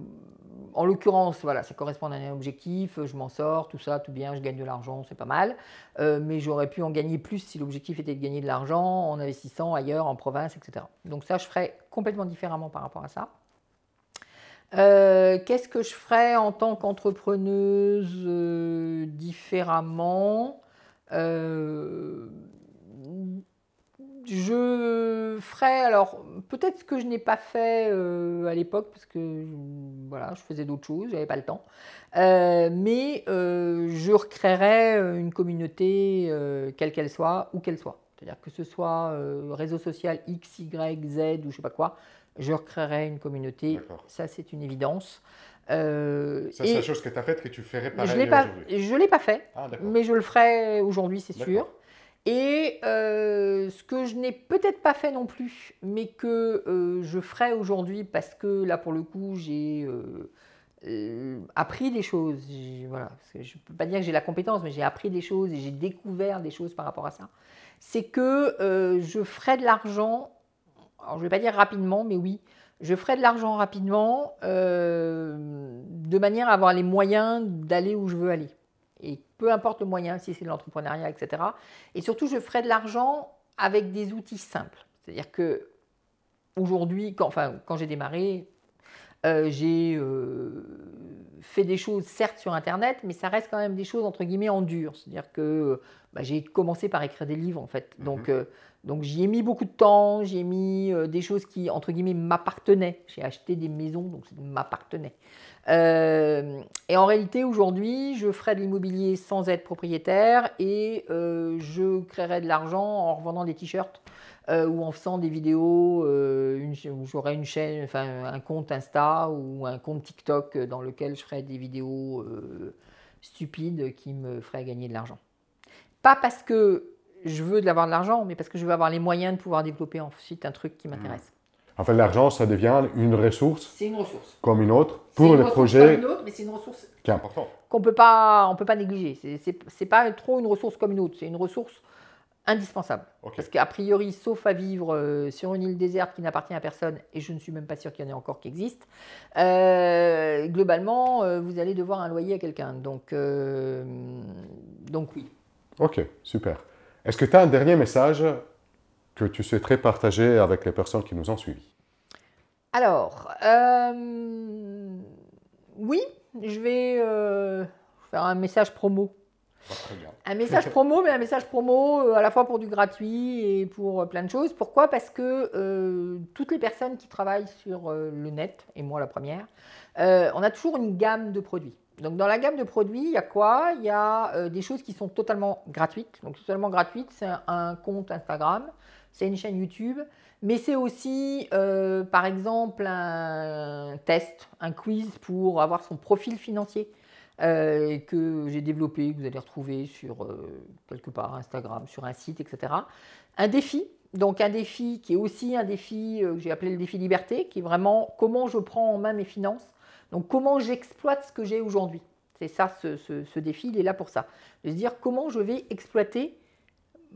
en l'occurrence, voilà, ça correspond à un objectif, je m'en sors, tout ça, tout bien, je gagne de l'argent, c'est pas mal. mais j'aurais pu en gagner plus si l'objectif était de gagner de l'argent en investissant ailleurs, en province, etc. Donc ça, je ferais complètement différemment par rapport à ça. Euh, qu'est-ce que je ferais en tant qu'entrepreneuse euh, différemment euh, Je ferais, alors peut-être ce que je n'ai pas fait à l'époque, parce que voilà, je faisais d'autres choses, j'avais pas le temps, mais je recréerais une communauté, quelle qu'elle soit, où qu'elle soit. C'est-à-dire que ce soit réseau social X, Y, Z ou je sais pas quoi, je recréerai une communauté. Ça, c'est une évidence. Euh, c'est la chose que tu as faite que tu ferais pas aujourd'hui Je ne l'ai pas fait, ah, mais je le ferai aujourd'hui, c'est sûr. Et euh, ce que je n'ai peut-être pas fait non plus, mais que euh, je ferai aujourd'hui parce que là, pour le coup, j'ai appris des choses. Voilà, je ne peux pas dire que j'ai la compétence, mais j'ai appris des choses et j'ai découvert des choses par rapport à ça. C'est que je ferai de l'argent je ne vais pas dire rapidement, mais oui, je ferai de l'argent rapidement euh, de manière à avoir les moyens d'aller où je veux aller. Et peu importe le moyen, si c'est de l'entrepreneuriat, etc. Et surtout, je ferai de l'argent avec des outils simples. C'est-à-dire que aujourd'hui, quand, enfin, quand j'ai démarré, euh, j'ai euh, fait des choses certes sur Internet, mais ça reste quand même des choses entre guillemets en dur. C'est-à-dire que bah, j'ai commencé par écrire des livres en fait. Mhm. Donc donc j'y ai mis beaucoup de temps, j'ai mis euh, des choses qui, entre guillemets, m'appartenaient. J'ai acheté des maisons, donc ça m'appartenait. Euh, et en réalité, aujourd'hui, je ferai de l'immobilier sans être propriétaire et euh, je créerai de l'argent en revendant des t-shirts ou en faisant des vidéos où j'aurai une chaîne, enfin un compte Insta ou un compte TikTok dans lequel je ferai des vidéos stupides qui me feraient gagner de l'argent. Pas parce que je veux l'avoir de l'argent, mais parce que je veux avoir les moyens de pouvoir développer ensuite un truc qui m'intéresse. En fait, l'argent, ça devient une ressource. C'est une ressource. Comme une autre, pour le projet. c'est une ressource. Qui est importante. Qu'on peut pas, peut pas négliger. C'est pas trop une ressource comme une autre. C'est une ressource indispensable. Parce qu'a priori, sauf à vivre euh, sur une île déserte qui n'appartient à personne, et je ne suis même pas sûr qu'il y en ait encore qui existent, euh, globalement, euh, vous allez devoir un loyer à quelqu'un. Donc, donc oui. Ok, super. Est-ce que tu as un dernier message que tu souhaiterais partager avec les personnes qui nous ont suivis Alors, euh, oui, je vais euh, faire un message promo. Bah, un message promo, mais un message promo euh, à la fois pour du gratuit et pour plein de choses. Pourquoi Parce que toutes les personnes qui travaillent sur le net, et moi la première, on a toujours une gamme de produits. Donc dans la gamme de produits, il y a quoi Il y a euh, des choses qui sont totalement gratuites. Donc totalement gratuites, c'est un, compte Instagram, c'est une chaîne YouTube, mais c'est aussi euh, par exemple un test, un quiz pour avoir son profil financier euh, que j'ai développé, que vous allez retrouver sur quelque part Instagram, sur un site, etc. Un défi. Donc un défi qui est aussi un défi que j'ai appelé le défi liberté, qui est vraiment comment je prends en main mes finances donc comment j'exploite ce que j'ai aujourd'hui C'est ça, ce, défi, il est là pour ça. De se dire comment je vais exploiter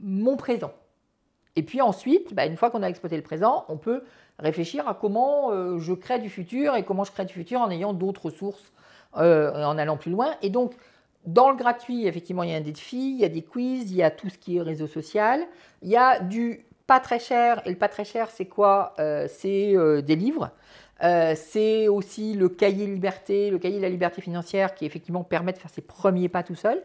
mon présent. Et puis ensuite, bah, une fois qu'on a exploité le présent, on peut réfléchir à comment euh, je crée du futur et comment je crée du futur en ayant d'autres sources, euh, en allant plus loin. Et donc, dans le gratuit, effectivement, il y a un défi, il y a des quiz, il y a tout ce qui est réseau social, il y a du pas très cher. Et le pas très cher, c'est quoi euh, C'est des livres. Euh, c'est aussi le cahier liberté, le cahier de la liberté financière qui effectivement permet de faire ses premiers pas tout seul.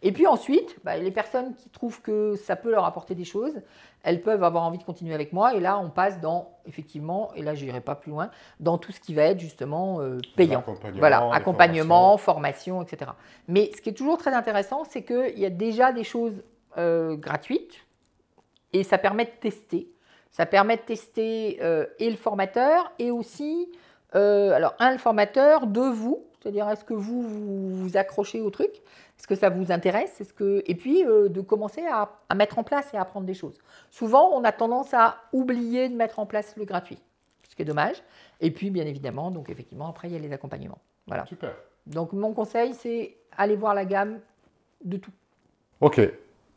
Et puis ensuite, bah, les personnes qui trouvent que ça peut leur apporter des choses, elles peuvent avoir envie de continuer avec moi. Et là, on passe dans, effectivement, et là, je n'irai pas plus loin, dans tout ce qui va être justement euh, payant. Accompagnement, voilà, accompagnement, formation. etc. Mais ce qui est toujours très intéressant, c'est qu'il y a déjà des choses euh, gratuites et ça permet de tester. Ça permet de tester euh, et le formateur et aussi, euh, alors un, le formateur, de vous. C'est-à-dire, est-ce que vous, vous, accrochez au truc Est-ce que ça vous intéresse ce que... Et puis, euh, de commencer à, mettre en place et à apprendre des choses. Souvent, on a tendance à oublier de mettre en place le gratuit, ce qui est dommage. Et puis, bien évidemment, donc effectivement, après, il y a les accompagnements. Voilà. Super. Donc, mon conseil, c'est aller voir la gamme de tout. Ok,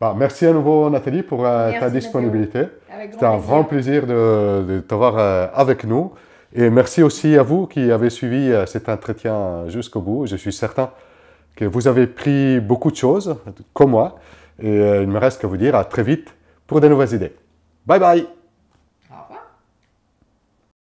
bah, merci à nouveau, Nathalie, pour euh, ta disponibilité. C'était un grand plaisir de, de t'avoir euh, avec nous. Et merci aussi à vous qui avez suivi euh, cet entretien jusqu'au bout. Je suis certain que vous avez pris beaucoup de choses, comme moi. Et il me reste qu'à vous dire à très vite pour de nouvelles idées. Bye bye